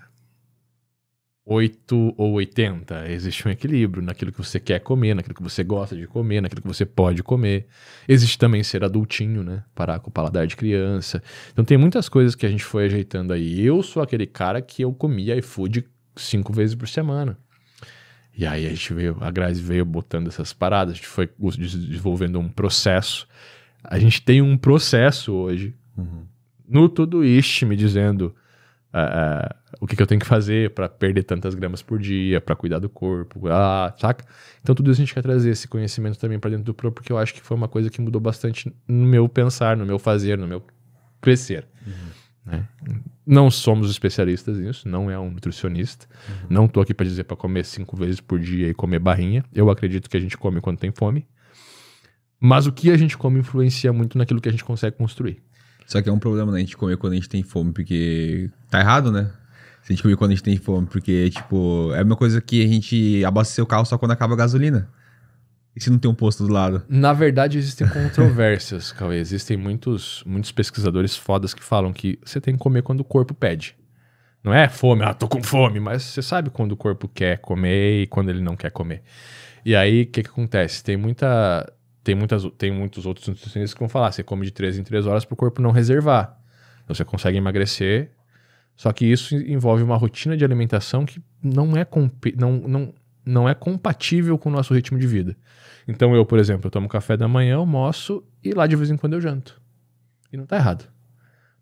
8 ou 80. Existe um equilíbrio naquilo que você quer comer, naquilo que você gosta de comer, naquilo que você pode comer. Existe também ser adultinho, né? Parar com o paladar de criança. Então tem muitas coisas que a gente foi ajeitando aí. Eu sou aquele cara que eu comia iFood cinco vezes por semana. E aí a gente veio, a Grazi veio botando essas paradas, a gente foi desenvolvendo um processo. A gente tem um processo hoje uhum. no isto me dizendo uh, uh, o que, que, eu tenho que fazer para perder tantas gramas por dia, para cuidar do corpo, ah, saca? Então tudo isso a gente quer trazer esse conhecimento também para dentro do Pro, porque eu acho que foi uma coisa que mudou bastante no meu pensar, no meu fazer, no meu crescer. Uhum. Né? Não somos especialistas nisso, não é um nutricionista. Uhum. Não tô aqui para dizer para comer cinco vezes por dia e comer barrinha. Eu acredito que a gente come quando tem fome. Mas o que a gente come influencia muito naquilo que a gente consegue construir. Só que é um problema né, a gente comer quando a gente tem fome, porque tá errado, né? Se a gente comer quando a gente tem fome, porque, tipo, é uma coisa que a gente abastece o carro só quando acaba a gasolina se não tem um posto do lado? Na verdade, existem controvérsias, Cauê. Existem muitos, muitos pesquisadores fodas que falam que você tem que comer quando o corpo pede. Não é fome, ah, tô com fome, mas você sabe quando o corpo quer comer e quando ele não quer comer. E aí, o que, que acontece? Tem muita. Tem, muitas, tem muitos outros nutricionistas que vão falar: você come de 3 em 3 horas para o corpo não reservar. Então, você consegue emagrecer, só que isso envolve uma rotina de alimentação que não é. Não, não, não é compatível com o nosso ritmo de vida. Então eu, por exemplo, eu tomo café da manhã, almoço e lá de vez em quando eu janto. E não tá errado.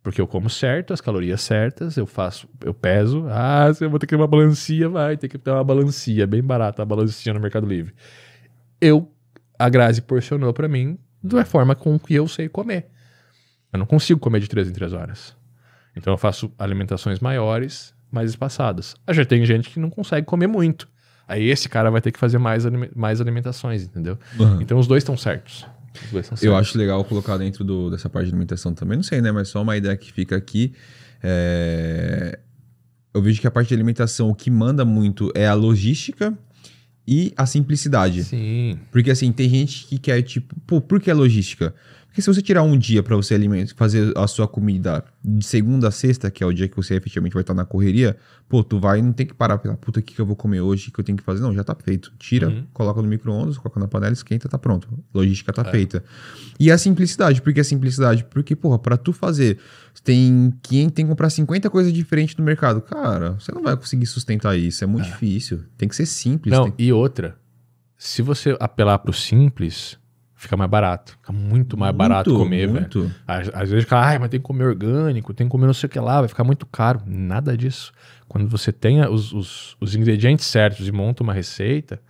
Porque eu como certo, as calorias certas, eu faço, eu peso. Ah, eu vou ter que ter uma balancia, vai ter que ter uma balancia, bem barata a balancia no Mercado Livre. Eu, a Grazi porcionou para mim da forma com que eu sei comer. Eu não consigo comer de três em três horas. Então eu faço alimentações maiores, mais espaçadas. Já tem gente que não consegue comer muito. Aí esse cara vai ter que fazer mais, mais alimentações, entendeu? Uhum. Então os dois estão certos. certos. Eu acho legal colocar dentro do, dessa parte de alimentação também, não sei, né? Mas só uma ideia que fica aqui. É... Eu vejo que a parte de alimentação, o que manda muito é a logística e a simplicidade. Sim. Porque assim, tem gente que quer, tipo, pô, por que a logística? Porque se você tirar um dia para você alimentar, fazer a sua comida de segunda a sexta, que é o dia que você efetivamente vai estar na correria, pô, tu vai não tem que parar pela puta, o que, que eu vou comer hoje, o que eu tenho que fazer? Não, já tá feito. Tira, uhum. coloca no micro-ondas, coloca na panela, esquenta, tá pronto. Logística tá é. feita. E a simplicidade, por que a simplicidade? Porque, porra, pra tu fazer, tem quem tem que comprar 50 coisas diferentes no mercado. Cara, você não vai conseguir sustentar isso, é muito é. difícil. Tem que ser simples. Não, tem... e outra, se você apelar pro simples fica mais barato. Fica muito mais muito, barato comer, muito. velho. Às, vezes fica, ah, mas tem que comer orgânico, tem que comer não sei o que lá, vai ficar muito caro. Nada disso. Quando você tem os, os, os ingredientes certos e monta uma receita,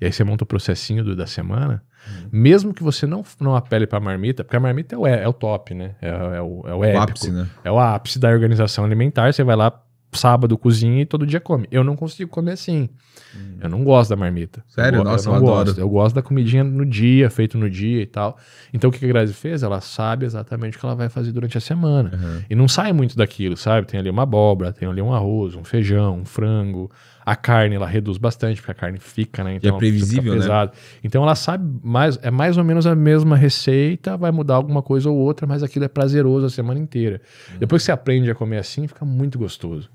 e aí você monta o processinho do, da semana, hum. mesmo que você não, não apele para a marmita, porque a marmita é o, é, é o top, né? É, é o, é o, épico, o ápice, né? É o ápice da organização alimentar. Você vai lá, sábado cozinha e todo dia come. Eu não consigo comer assim. Hum. Eu não gosto da marmita. Sério? Eu, Nossa, eu, eu adoro. Gosto. Eu gosto da comidinha no dia, feito no dia e tal. Então o que a Grazi fez? Ela sabe exatamente o que ela vai fazer durante a semana. Uhum. E não sai muito daquilo, sabe? Tem ali uma abóbora, tem ali um arroz, um feijão, um frango. A carne ela reduz bastante, porque a carne fica, né? Então, e é então, previsível, né? Então ela sabe mais, é mais ou menos a mesma receita, vai mudar alguma coisa ou outra, mas aquilo é prazeroso a semana inteira. Uhum. Depois que você aprende a comer assim, fica muito gostoso.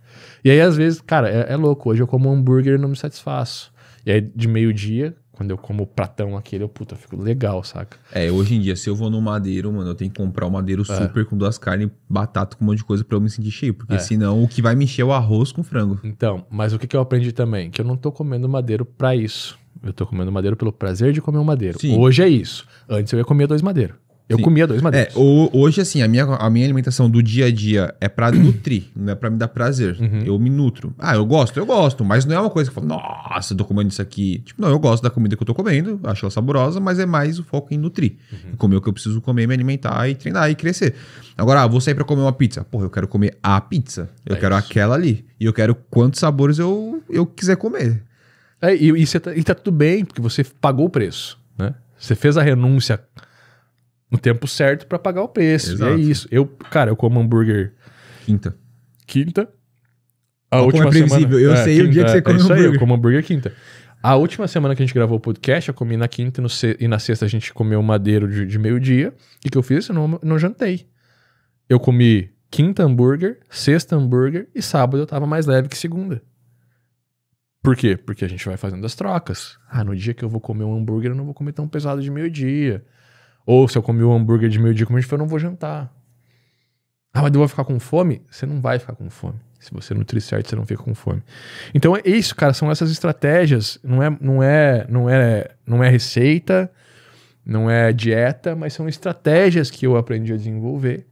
E aí, às vezes, cara, é, é louco. Hoje eu como hambúrguer e não me satisfaço. E aí, de meio-dia, quando eu como o pratão aquele, eu, puta, eu fico legal, saca? É, hoje em dia, se eu vou no madeiro, mano, eu tenho que comprar um madeiro é. super com duas carnes, batata, com um monte de coisa pra eu me sentir cheio. Porque é. senão o que vai me encher é o arroz com frango. Então, mas o que, que eu aprendi também? Que eu não tô comendo madeiro pra isso. Eu tô comendo madeiro pelo prazer de comer um madeiro. Sim. Hoje é isso. Antes eu ia comer dois madeiros. Eu Sim. comia dois madeiros. É, hoje, assim, a minha, a minha alimentação do dia a dia é pra nutrir, não é pra me dar prazer. Uhum. Eu me nutro. Ah, eu gosto, eu gosto, mas não é uma coisa que eu falo, nossa, eu tô comendo isso aqui. Tipo, não, eu gosto da comida que eu tô comendo, acho ela saborosa, mas é mais o foco em nutrir. Uhum. Comer o que eu preciso comer, me alimentar e treinar e crescer. Agora, ah, vou sair pra comer uma pizza. Porra, eu quero comer a pizza. Eu é quero isso. aquela ali. E eu quero quantos sabores eu, eu quiser comer. É, e, e, tá, e tá tudo bem, porque você pagou o preço, né? Você fez a renúncia no tempo certo para pagar o preço. E é isso. Eu, cara, eu como hambúrguer. Quinta. Quinta. A é última é semana. Eu é, sei quinta, o dia que você é come é isso hambúrguer. Aí, eu como hambúrguer quinta. A última semana que a gente gravou o podcast, eu comi na quinta e, no e na sexta a gente comeu madeiro de, de meio-dia. E que eu fiz? Eu não, não jantei. Eu comi quinta hambúrguer, sexta hambúrguer e sábado eu tava mais leve que segunda. Por quê? Porque a gente vai fazendo as trocas. Ah, no dia que eu vou comer um hambúrguer, eu não vou comer tão pesado de meio-dia. Ou se eu comi um hambúrguer de meio dia, como a gente falou, eu não vou jantar. Ah, mas eu vou ficar com fome? Você não vai ficar com fome. Se você nutrir certo, você não fica com fome. Então é isso, cara, são essas estratégias. Não é, não é, não é, não é receita, não é dieta, mas são estratégias que eu aprendi a desenvolver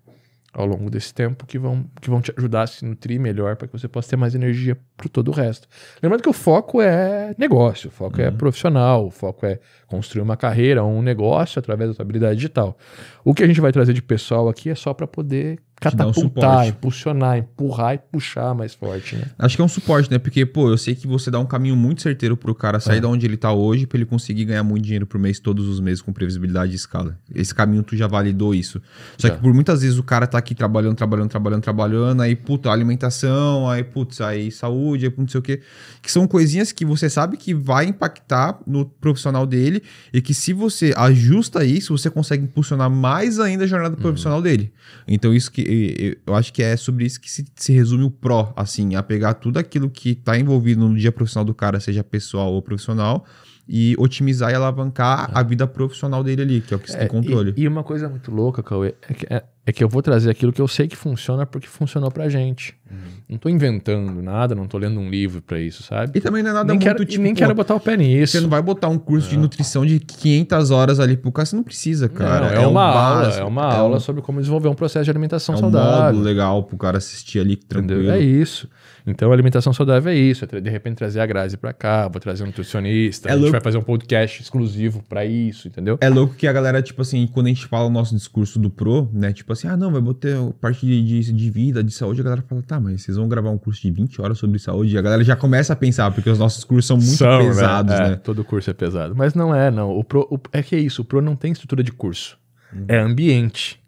ao longo desse tempo que vão, que vão te ajudar a se nutrir melhor para que você possa ter mais energia para todo o resto. Lembrando que o foco é negócio, o foco é uhum. é profissional, o foco é construir uma carreira, um negócio através da sua habilidade digital. O que a gente vai trazer de pessoal aqui é só para poder catapultar, um impulsionar, empurrar e puxar mais forte, né? Acho que é um suporte, né? Porque, pô, eu sei que você dá um caminho muito certeiro pro cara sair é. da onde ele tá hoje para ele conseguir ganhar muito dinheiro por mês, todos os meses, com previsibilidade de escala. Esse caminho tu já validou isso. Só já. que por muitas vezes o cara tá aqui trabalhando, trabalhando, trabalhando, trabalhando, aí, puta, alimentação, aí, putz, aí saúde, aí não sei o quê. Que são coisinhas que você sabe que vai impactar no profissional dele dele e que se você ajusta isso, você consegue impulsionar mais ainda a jornada uhum. profissional dele. Então isso que eu acho que é sobre isso que se, se resume o pró, assim, a pegar tudo aquilo que está envolvido no dia profissional do cara, seja pessoal ou profissional, e otimizar e alavancar é. a vida profissional dele ali, que é o que você é, tem controle. E, e, uma coisa muito louca, Cauê, é que é, é que eu vou trazer aquilo que eu sei que funciona porque funcionou pra gente. Uhum. Não tô inventando nada, não tô lendo um livro para isso, sabe? E também não é nada nem muito quero, tipo, nem quero botar o pé nisso. Você não vai botar um curso não. de nutrição de 500 horas ali pro cara, você não precisa, cara. Não, é, é, uma aula, é uma é aula um... sobre como desenvolver um processo de alimentação é um saudável. um legal pro cara assistir ali tranquilo. Entendeu? É isso. Então, alimentação saudável é isso. É de repente trazer a Grazi pra cá, vou trazer um nutricionista, é a gente vai fazer um podcast exclusivo para isso, entendeu? É louco que a galera, tipo assim, quando a gente fala o nosso discurso do pro, né, tipo assim, ah, não, vai botar parte de, de, de, vida, de saúde, a galera fala, tá, mas vocês vão gravar um curso de 20 horas sobre saúde, e a galera já começa a pensar, porque os nossos cursos são muito são, é, pesados, né? É, né? Todo curso é pesado. Mas não é, não. O pro, o, é que é isso, o Pro não tem estrutura de curso. Uhum. É ambiente.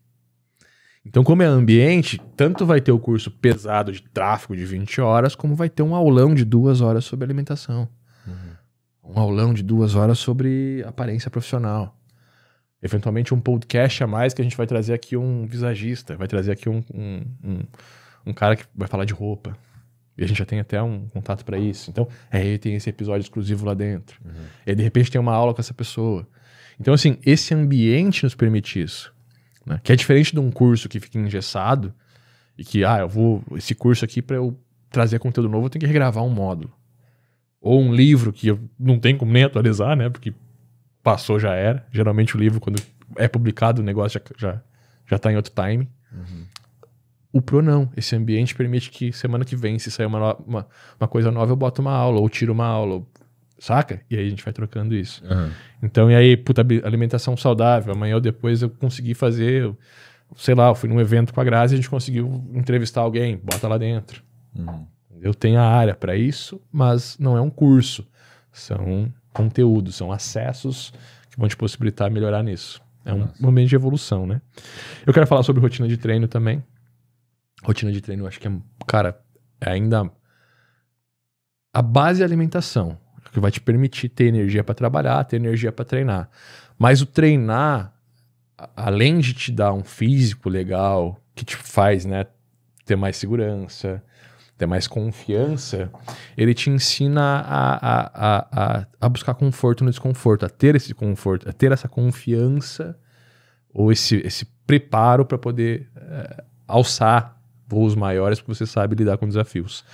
Então, como é ambiente, tanto vai ter o curso pesado de tráfego de 20 horas, como vai ter um aulão de duas horas sobre alimentação. Uhum. Um aulão de duas horas sobre aparência profissional eventualmente um podcast a mais que a gente vai trazer aqui um visagista, vai trazer aqui um, um, um, um cara que vai falar de roupa. E a gente já tem até um contato para isso. Então, aí é, tem esse episódio exclusivo lá dentro. Uhum. E aí, de repente tem uma aula com essa pessoa. Então, assim, esse ambiente nos permite isso. Né? Que é diferente de um curso que fica engessado e que, ah, eu vou. Esse curso aqui, para eu trazer conteúdo novo, eu tenho que regravar um módulo. Ou um livro que eu não tenho como nem atualizar, né? Porque passou, já era. Geralmente o livro, quando é publicado, o negócio já, já, já tá em outro time. Uhum. O Pro não. Esse ambiente permite que semana que vem, se sair uma, uma, uma coisa nova, eu boto uma aula, ou tiro uma aula, ou, saca? E aí a gente vai trocando isso. Uhum. Então, e aí, puta, alimentação saudável. Amanhã ou depois eu consegui fazer, sei lá, eu fui num evento com a Grazi e a gente conseguiu entrevistar alguém, bota lá dentro. Uhum. Eu tenho a área para isso, mas não é um curso. São conteúdos, são acessos que vão te possibilitar melhorar nisso. É um Nossa. momento de evolução, né? Eu quero falar sobre rotina de treino também. Rotina de treino, eu acho que é, cara, é ainda a base é a alimentação, que vai te permitir ter energia para trabalhar, ter energia para treinar. Mas o treinar, além de te dar um físico legal, que te faz, né, ter mais segurança, ter mais confiança, ele te ensina a, a, a, a, buscar conforto no desconforto, a ter esse conforto, a ter essa confiança ou esse, esse preparo para poder eh, alçar voos maiores, porque você sabe lidar com desafios.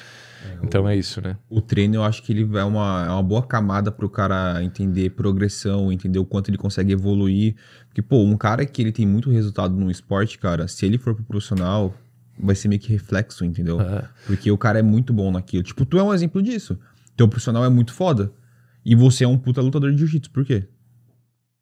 É, então é isso, né? O treino eu acho que ele é uma, é uma boa camada para o cara entender progressão, entender o quanto ele consegue evoluir. Porque, pô, um cara que ele tem muito resultado no esporte, cara, se ele for pro profissional, vai ser meio que reflexo, entendeu? Uhum. Porque o cara é muito bom naquilo. Tipo, tu é um exemplo disso. Teu profissional é muito foda. E você é um puta lutador de jiu-jitsu. Por quê?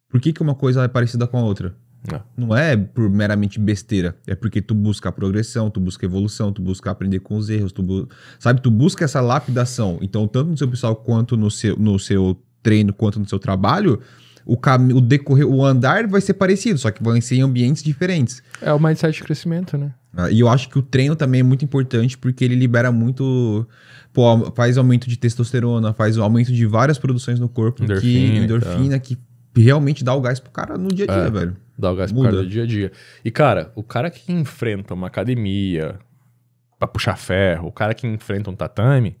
Por que, que uma coisa é parecida com a outra? Não. É. Não é por meramente besteira. É porque tu busca a progressão, tu busca a evolução, tu busca aprender com os erros, tu bu... sabe? Tu busca essa lapidação. Então, tanto no seu pessoal quanto no seu, no seu treino, quanto no seu trabalho, o, cam... o decorrer, o andar vai ser parecido, só que vão ser em ambientes diferentes. É o mindset de crescimento, né? Ah, e eu acho que o treino também é muito importante porque ele libera muito. Pô, faz aumento de testosterona, faz aumento de várias produções no corpo, endorfina, que, endorfina então. que realmente dá o gás pro cara no dia a dia, é, velho. Dá o gás Muda. pro cara no dia a dia. E, cara, o cara que enfrenta uma academia pra puxar ferro, o cara que enfrenta um tatame,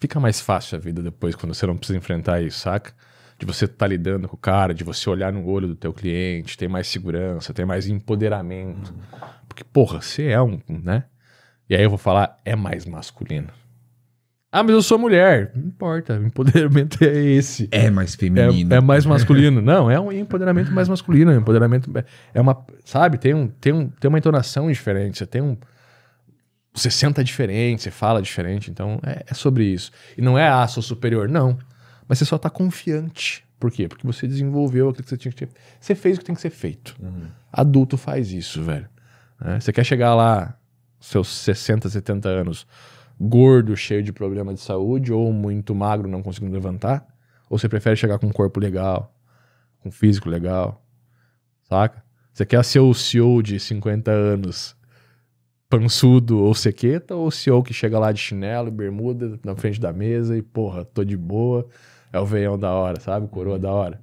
fica mais fácil a vida depois quando você não precisa enfrentar isso, saca? De você estar tá lidando com o cara, de você olhar no olho do teu cliente, ter mais segurança, ter mais empoderamento. Hum porque, porra, você é um, né? E aí eu vou falar, é mais masculino. Ah, mas eu sou mulher. Não importa, o empoderamento é esse. É mais é, feminino. É, é mais masculino. Não, é um empoderamento mais masculino. Um empoderamento é, é uma. Sabe, tem, um, tem, um, tem uma entonação diferente. Você tem um. Você senta diferente, você fala diferente. Então é, é sobre isso. E não é, aço ah, superior. Não. Mas você só tá confiante. Por quê? Porque você desenvolveu aquilo que você tinha que ter. Você fez o que tem que ser feito. Uhum. Adulto faz isso, velho. Né? Você quer chegar lá, seus 60, 70 anos, gordo, cheio de problema de saúde, ou muito magro, não conseguindo levantar? Ou você prefere chegar com um corpo legal, com um físico legal? Saca? Você quer ser o CEO de 50 anos, pançudo ou sequeta, ou o CEO que chega lá de chinelo, bermuda, na frente da mesa e, porra, tô de boa, é o veião da hora, sabe? Coroa uhum. da hora.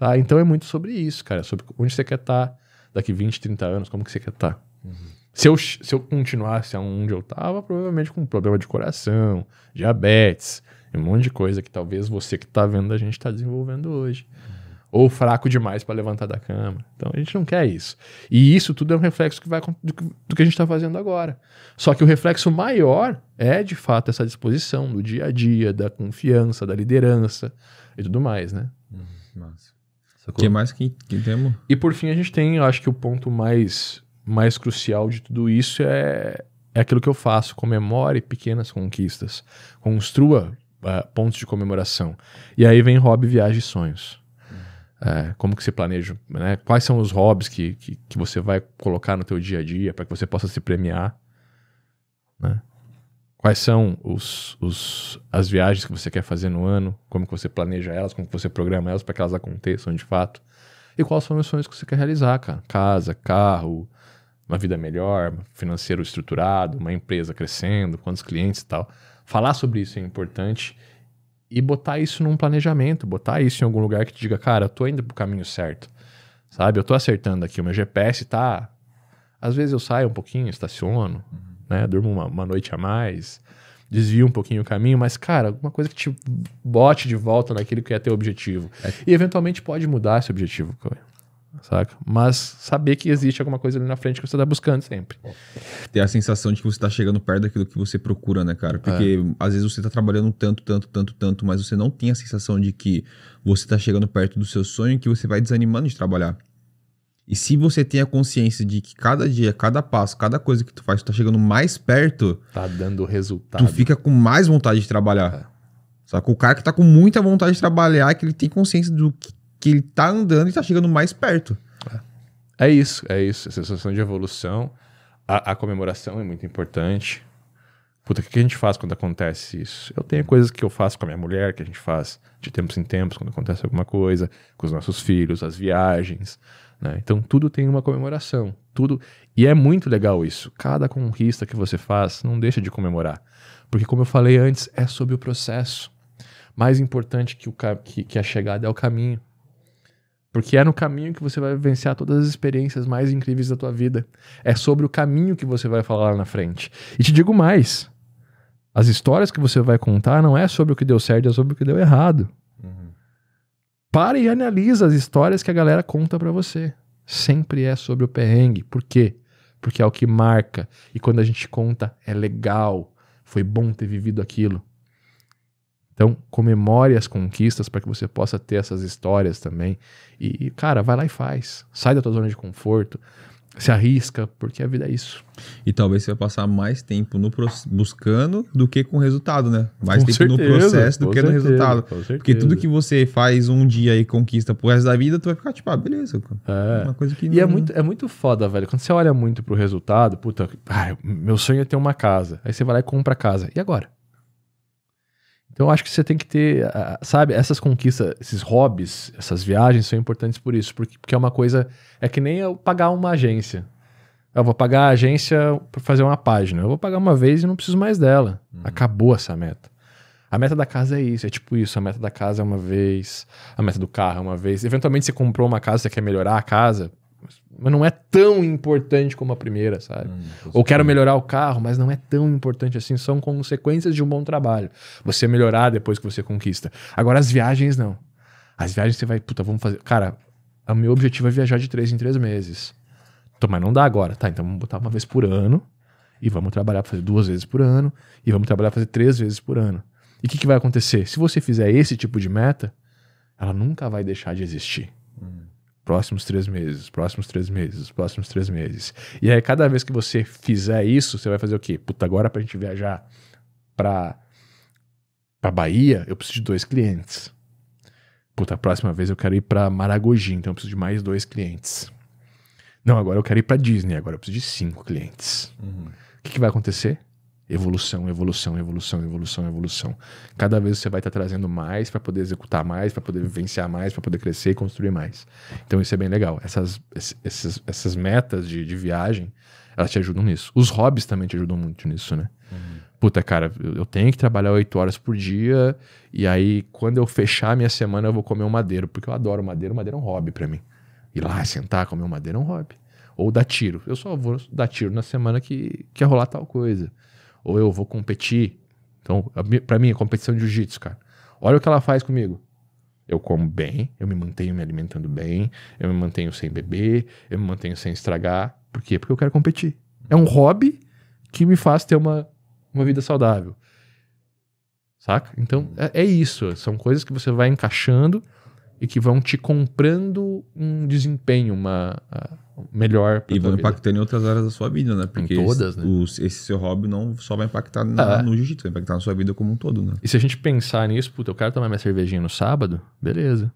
Ah, então é muito sobre isso, cara. Sobre onde você quer estar tá daqui 20, 30 anos, como que você quer estar. Tá. Uhum. Se, eu, se eu continuasse onde eu estava, provavelmente com problema de coração, diabetes, um monte de coisa que talvez você que está vendo a gente está desenvolvendo hoje. Uhum. Ou fraco demais para levantar da cama. Então a gente não quer isso. E isso tudo é um reflexo que vai do, do que a gente está fazendo agora. Só que o reflexo maior é de fato essa disposição do dia a dia, da confiança, da liderança e tudo mais, né? Uhum. Nossa. O que mais que, que temos? E por fim a gente tem, eu acho que o ponto mais mais crucial de tudo isso é, é aquilo que eu faço: comemore pequenas conquistas, construa uh, pontos de comemoração. E aí vem hobby, viagem e sonhos. É, como que você planeja, né? Quais são os hobbies que, que, que você vai colocar no teu dia a dia para que você possa se premiar, né? Quais são os, os, as viagens que você quer fazer no ano? Como que você planeja elas? Como que você programa elas para que elas aconteçam de fato? E quais são os sonhos que você quer realizar, cara? Casa, carro, uma vida melhor, financeiro estruturado, uma empresa crescendo, quantos clientes e tal. Falar sobre isso é importante e botar isso num planejamento, botar isso em algum lugar que te diga, cara, eu tô indo pro caminho certo, sabe? Eu tô acertando aqui, o meu GPS tá... Às vezes eu saio um pouquinho, estaciono, uhum. né? Durmo uma, uma noite a mais, desvia um pouquinho o caminho, mas, cara, alguma coisa que te bote de volta naquilo que é teu objetivo. É. E eventualmente pode mudar esse objetivo saca? Mas saber que existe alguma coisa ali na frente que você tá buscando sempre. Ter a sensação de que você tá chegando perto daquilo que você procura, né, cara? Porque é. às vezes você tá trabalhando tanto, tanto, tanto, tanto, mas você não tem a sensação de que você tá chegando perto do seu sonho que você vai desanimando de trabalhar. E se você tem a consciência de que cada dia, cada passo, cada coisa que tu faz, tu tá chegando mais perto. Tá dando resultado. Tu fica com mais vontade de trabalhar. É. Só que o cara que tá com muita vontade de trabalhar, que ele tem consciência do que, que ele tá andando e tá chegando mais perto. É, isso, é isso. A sensação de evolução. A, a, comemoração é muito importante. Puta, o que a gente faz quando acontece isso? Eu tenho coisas que eu faço com a minha mulher, que a gente faz de tempos em tempos, quando acontece alguma coisa, com os nossos filhos, as viagens. Né? Então tudo tem uma comemoração. tudo E é muito legal isso. Cada conquista que você faz, não deixa de comemorar. Porque, como eu falei antes, é sobre o processo mais importante que, o, que, que, a chegada é o caminho. Porque é no caminho que você vai vivenciar todas as experiências mais incríveis da tua vida. É sobre o caminho que você vai falar lá na frente. E te digo mais: as histórias que você vai contar não é sobre o que deu certo, é sobre o que deu errado. Uhum. Para e analisa as histórias que a galera conta para você. Sempre é sobre o perrengue. Por quê? Porque é o que marca. E quando a gente conta, é legal. Foi bom ter vivido aquilo. Então, comemore as conquistas para que você possa ter essas histórias também. E, cara, vai lá e faz. Sai da tua zona de conforto, se arrisca, porque a vida é isso. E talvez você vai passar mais tempo no buscando do que com o resultado, né? Mais com tempo certeza, no processo do que certeza, no resultado. Porque tudo que você faz um dia e conquista pro resto da vida, tu vai ficar tipo, ah, beleza. É. é. Uma coisa que e é não... é, muito, é muito foda, velho. Quando você olha muito pro resultado, puta, ai, meu sonho é ter uma casa. Aí você vai lá e compra a casa. E agora? Então, acho que você tem que ter, ah, sabe, essas conquistas, esses hobbies, essas viagens são importantes por isso, porque, porque é uma coisa. É que nem eu pagar uma agência. Eu vou pagar a agência para fazer uma página. Eu vou pagar uma vez e não preciso mais dela. Uhum. Acabou essa meta. A meta da casa é isso, é tipo isso. A meta da casa é uma vez, a meta do carro é uma vez. Eventualmente você comprou uma casa, você quer melhorar a casa, mas não é tão importante como a primeira, sabe? Hum, Ou quero melhorar o carro, mas não é tão importante assim. São consequências de um bom trabalho. Você melhorar depois que você conquista. Agora, as viagens, não. As viagens você vai, puta, vamos fazer. Cara, o meu objetivo é viajar de três em três meses. Então, mas não dá agora. Tá, então vamos botar uma vez por ano. E vamos trabalhar pra fazer duas vezes por ano. E vamos trabalhar pra fazer três vezes por ano. E o que, que vai acontecer? Se você fizer esse tipo de meta, ela nunca vai deixar de existir. Hum próximos três meses, próximos três meses, próximos três meses. E aí, cada vez que você fizer isso, você vai fazer o quê? Puta, agora pra gente viajar pra, pra Bahia, eu preciso de dois clientes. Puta, a próxima vez eu quero ir pra Maragogi, então eu preciso de mais dois clientes. Não, agora eu quero ir pra Disney, agora eu preciso de cinco clientes. Uhum. O uhum. que, que vai acontecer? Evolução, evolução, evolução, evolução, evolução. Cada vez você vai estar tá trazendo mais para poder executar mais, para poder vivenciar mais, para poder crescer e construir mais. Então isso é bem legal. Essas, essas, essas metas de, de viagem, elas te ajudam nisso. Os hobbies também te ajudam muito nisso, né? Uhum. Puta, cara, eu tenho que trabalhar oito horas por dia e aí quando eu fechar a minha semana eu vou comer um madeiro, porque eu adoro madeiro, madeiro é um hobby para mim. Ir lá, sentar, comer um madeiro é um hobby. Ou dar tiro. Eu só vou dar tiro na semana que quer rolar tal coisa ou eu vou competir. Então, para mim, é competição de jiu-jitsu, cara. Olha o que ela faz comigo. Eu como bem, eu me mantenho me alimentando bem, eu me mantenho sem beber, eu me mantenho sem estragar. Por quê? Porque eu quero competir. É um hobby que me faz ter uma, uma vida saudável. Saca? Então, é, é isso. São coisas que você vai encaixando e que vão te comprando um desempenho uma, uh, melhor. E vão impactando em outras áreas da sua vida, né? Porque em todas, esse, né? Os, esse seu hobby não só vai impactar na, ah, é. no jiu-jitsu, vai impactar na sua vida como um todo, né? E se a gente pensar nisso, puta, eu quero tomar minha cervejinha no sábado, beleza.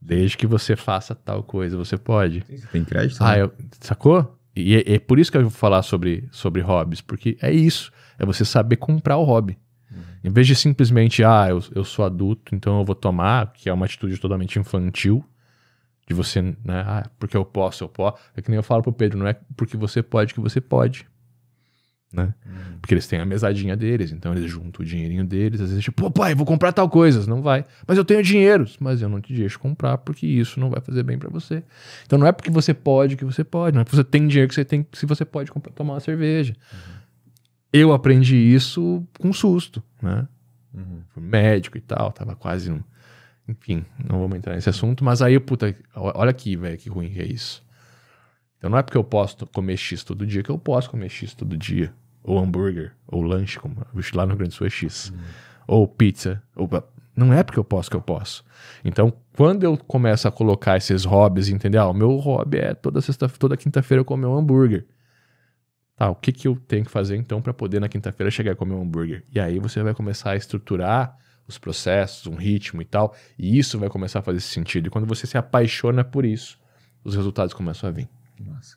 Desde que você faça tal coisa, você pode. você tem crédito. Ah, né? eu, sacou? E é, é por isso que eu vou falar sobre, sobre hobbies, porque é isso. É você saber comprar o hobby. Em vez de simplesmente, ah, eu, eu sou adulto, então eu vou tomar, que é uma atitude totalmente infantil, de você, né, ah, porque eu posso, eu posso. É que nem eu falo pro Pedro, não é porque você pode que você pode. Né? Uhum. Porque eles têm a mesadinha deles, então eles juntam o dinheirinho deles, às vezes, tipo, pô, pai, vou comprar tal coisa, não vai. Mas eu tenho dinheiro, mas eu não te deixo comprar porque isso não vai fazer bem para você. Então não é porque você pode que você pode, não é porque você tem dinheiro que você tem, se você pode comprar, tomar uma cerveja. Uhum. Eu aprendi isso com susto, né? Uhum. médico e tal, tava quase um... Enfim, não vamos entrar nesse assunto, mas aí, puta, olha aqui, velho, que ruim que é isso. Então não é porque eu posso comer X todo dia que eu posso comer X todo dia. Ou hambúrguer, ou lanche, como lá no Grande Sul é X. Uhum. Ou pizza, ou não é porque eu posso que eu posso. Então, quando eu começo a colocar esses hobbies, entender, ah, o meu hobby é toda sexta, toda quinta-feira eu comer um hambúrguer. Tá, o que, que eu tenho que fazer então para poder na quinta-feira chegar e comer um hambúrguer? E aí você vai começar a estruturar os processos, um ritmo e tal, e isso vai começar a fazer sentido. E quando você se apaixona por isso, os resultados começam a vir. Nossa.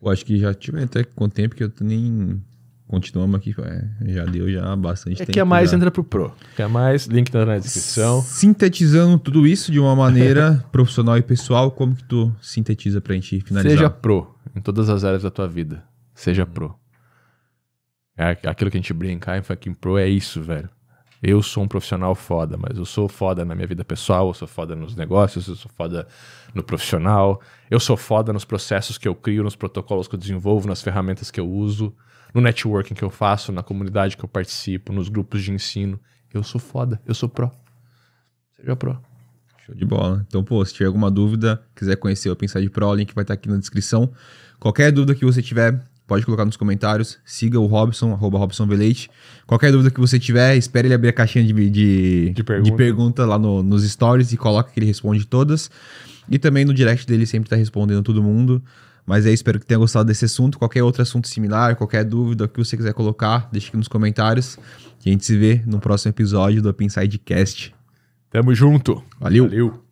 Pô, acho que já tive até com o tempo que eu nem continuamos aqui. É, já deu já bastante é tempo. É que é mais já. entra pro Pro. Quer mais, link tá na descrição. Sintetizando tudo isso de uma maneira profissional e pessoal, como que tu sintetiza pra gente finalizar? Seja pro em todas as áreas da tua vida. Seja pro. É aquilo que a gente brinca, I'm fucking pro, é isso, velho. Eu sou um profissional foda, mas eu sou foda na minha vida pessoal, eu sou foda nos negócios, eu sou foda no profissional, eu sou foda nos processos que eu crio, nos protocolos que eu desenvolvo, nas ferramentas que eu uso, no networking que eu faço, na comunidade que eu participo, nos grupos de ensino. Eu sou foda, eu sou pro. Seja pro. Show de bola. Então, pô, se tiver alguma dúvida, quiser conhecer ou pensar de pro, o link vai estar tá aqui na descrição. Qualquer dúvida que você tiver, pode colocar nos comentários. Siga o Robson, arroba Robson Veleite. Qualquer dúvida que você tiver, espere ele abrir a caixinha de, de, de, pergunta. de pergunta. lá no, nos stories e coloca que ele responde todas. E também no direct dele sempre tá respondendo todo mundo. Mas é espero que tenha gostado desse assunto. Qualquer outro assunto similar, qualquer dúvida que você quiser colocar, deixa aqui nos comentários. E a gente se vê no próximo episódio do Cast. Tamo junto. Valeu. Valeu.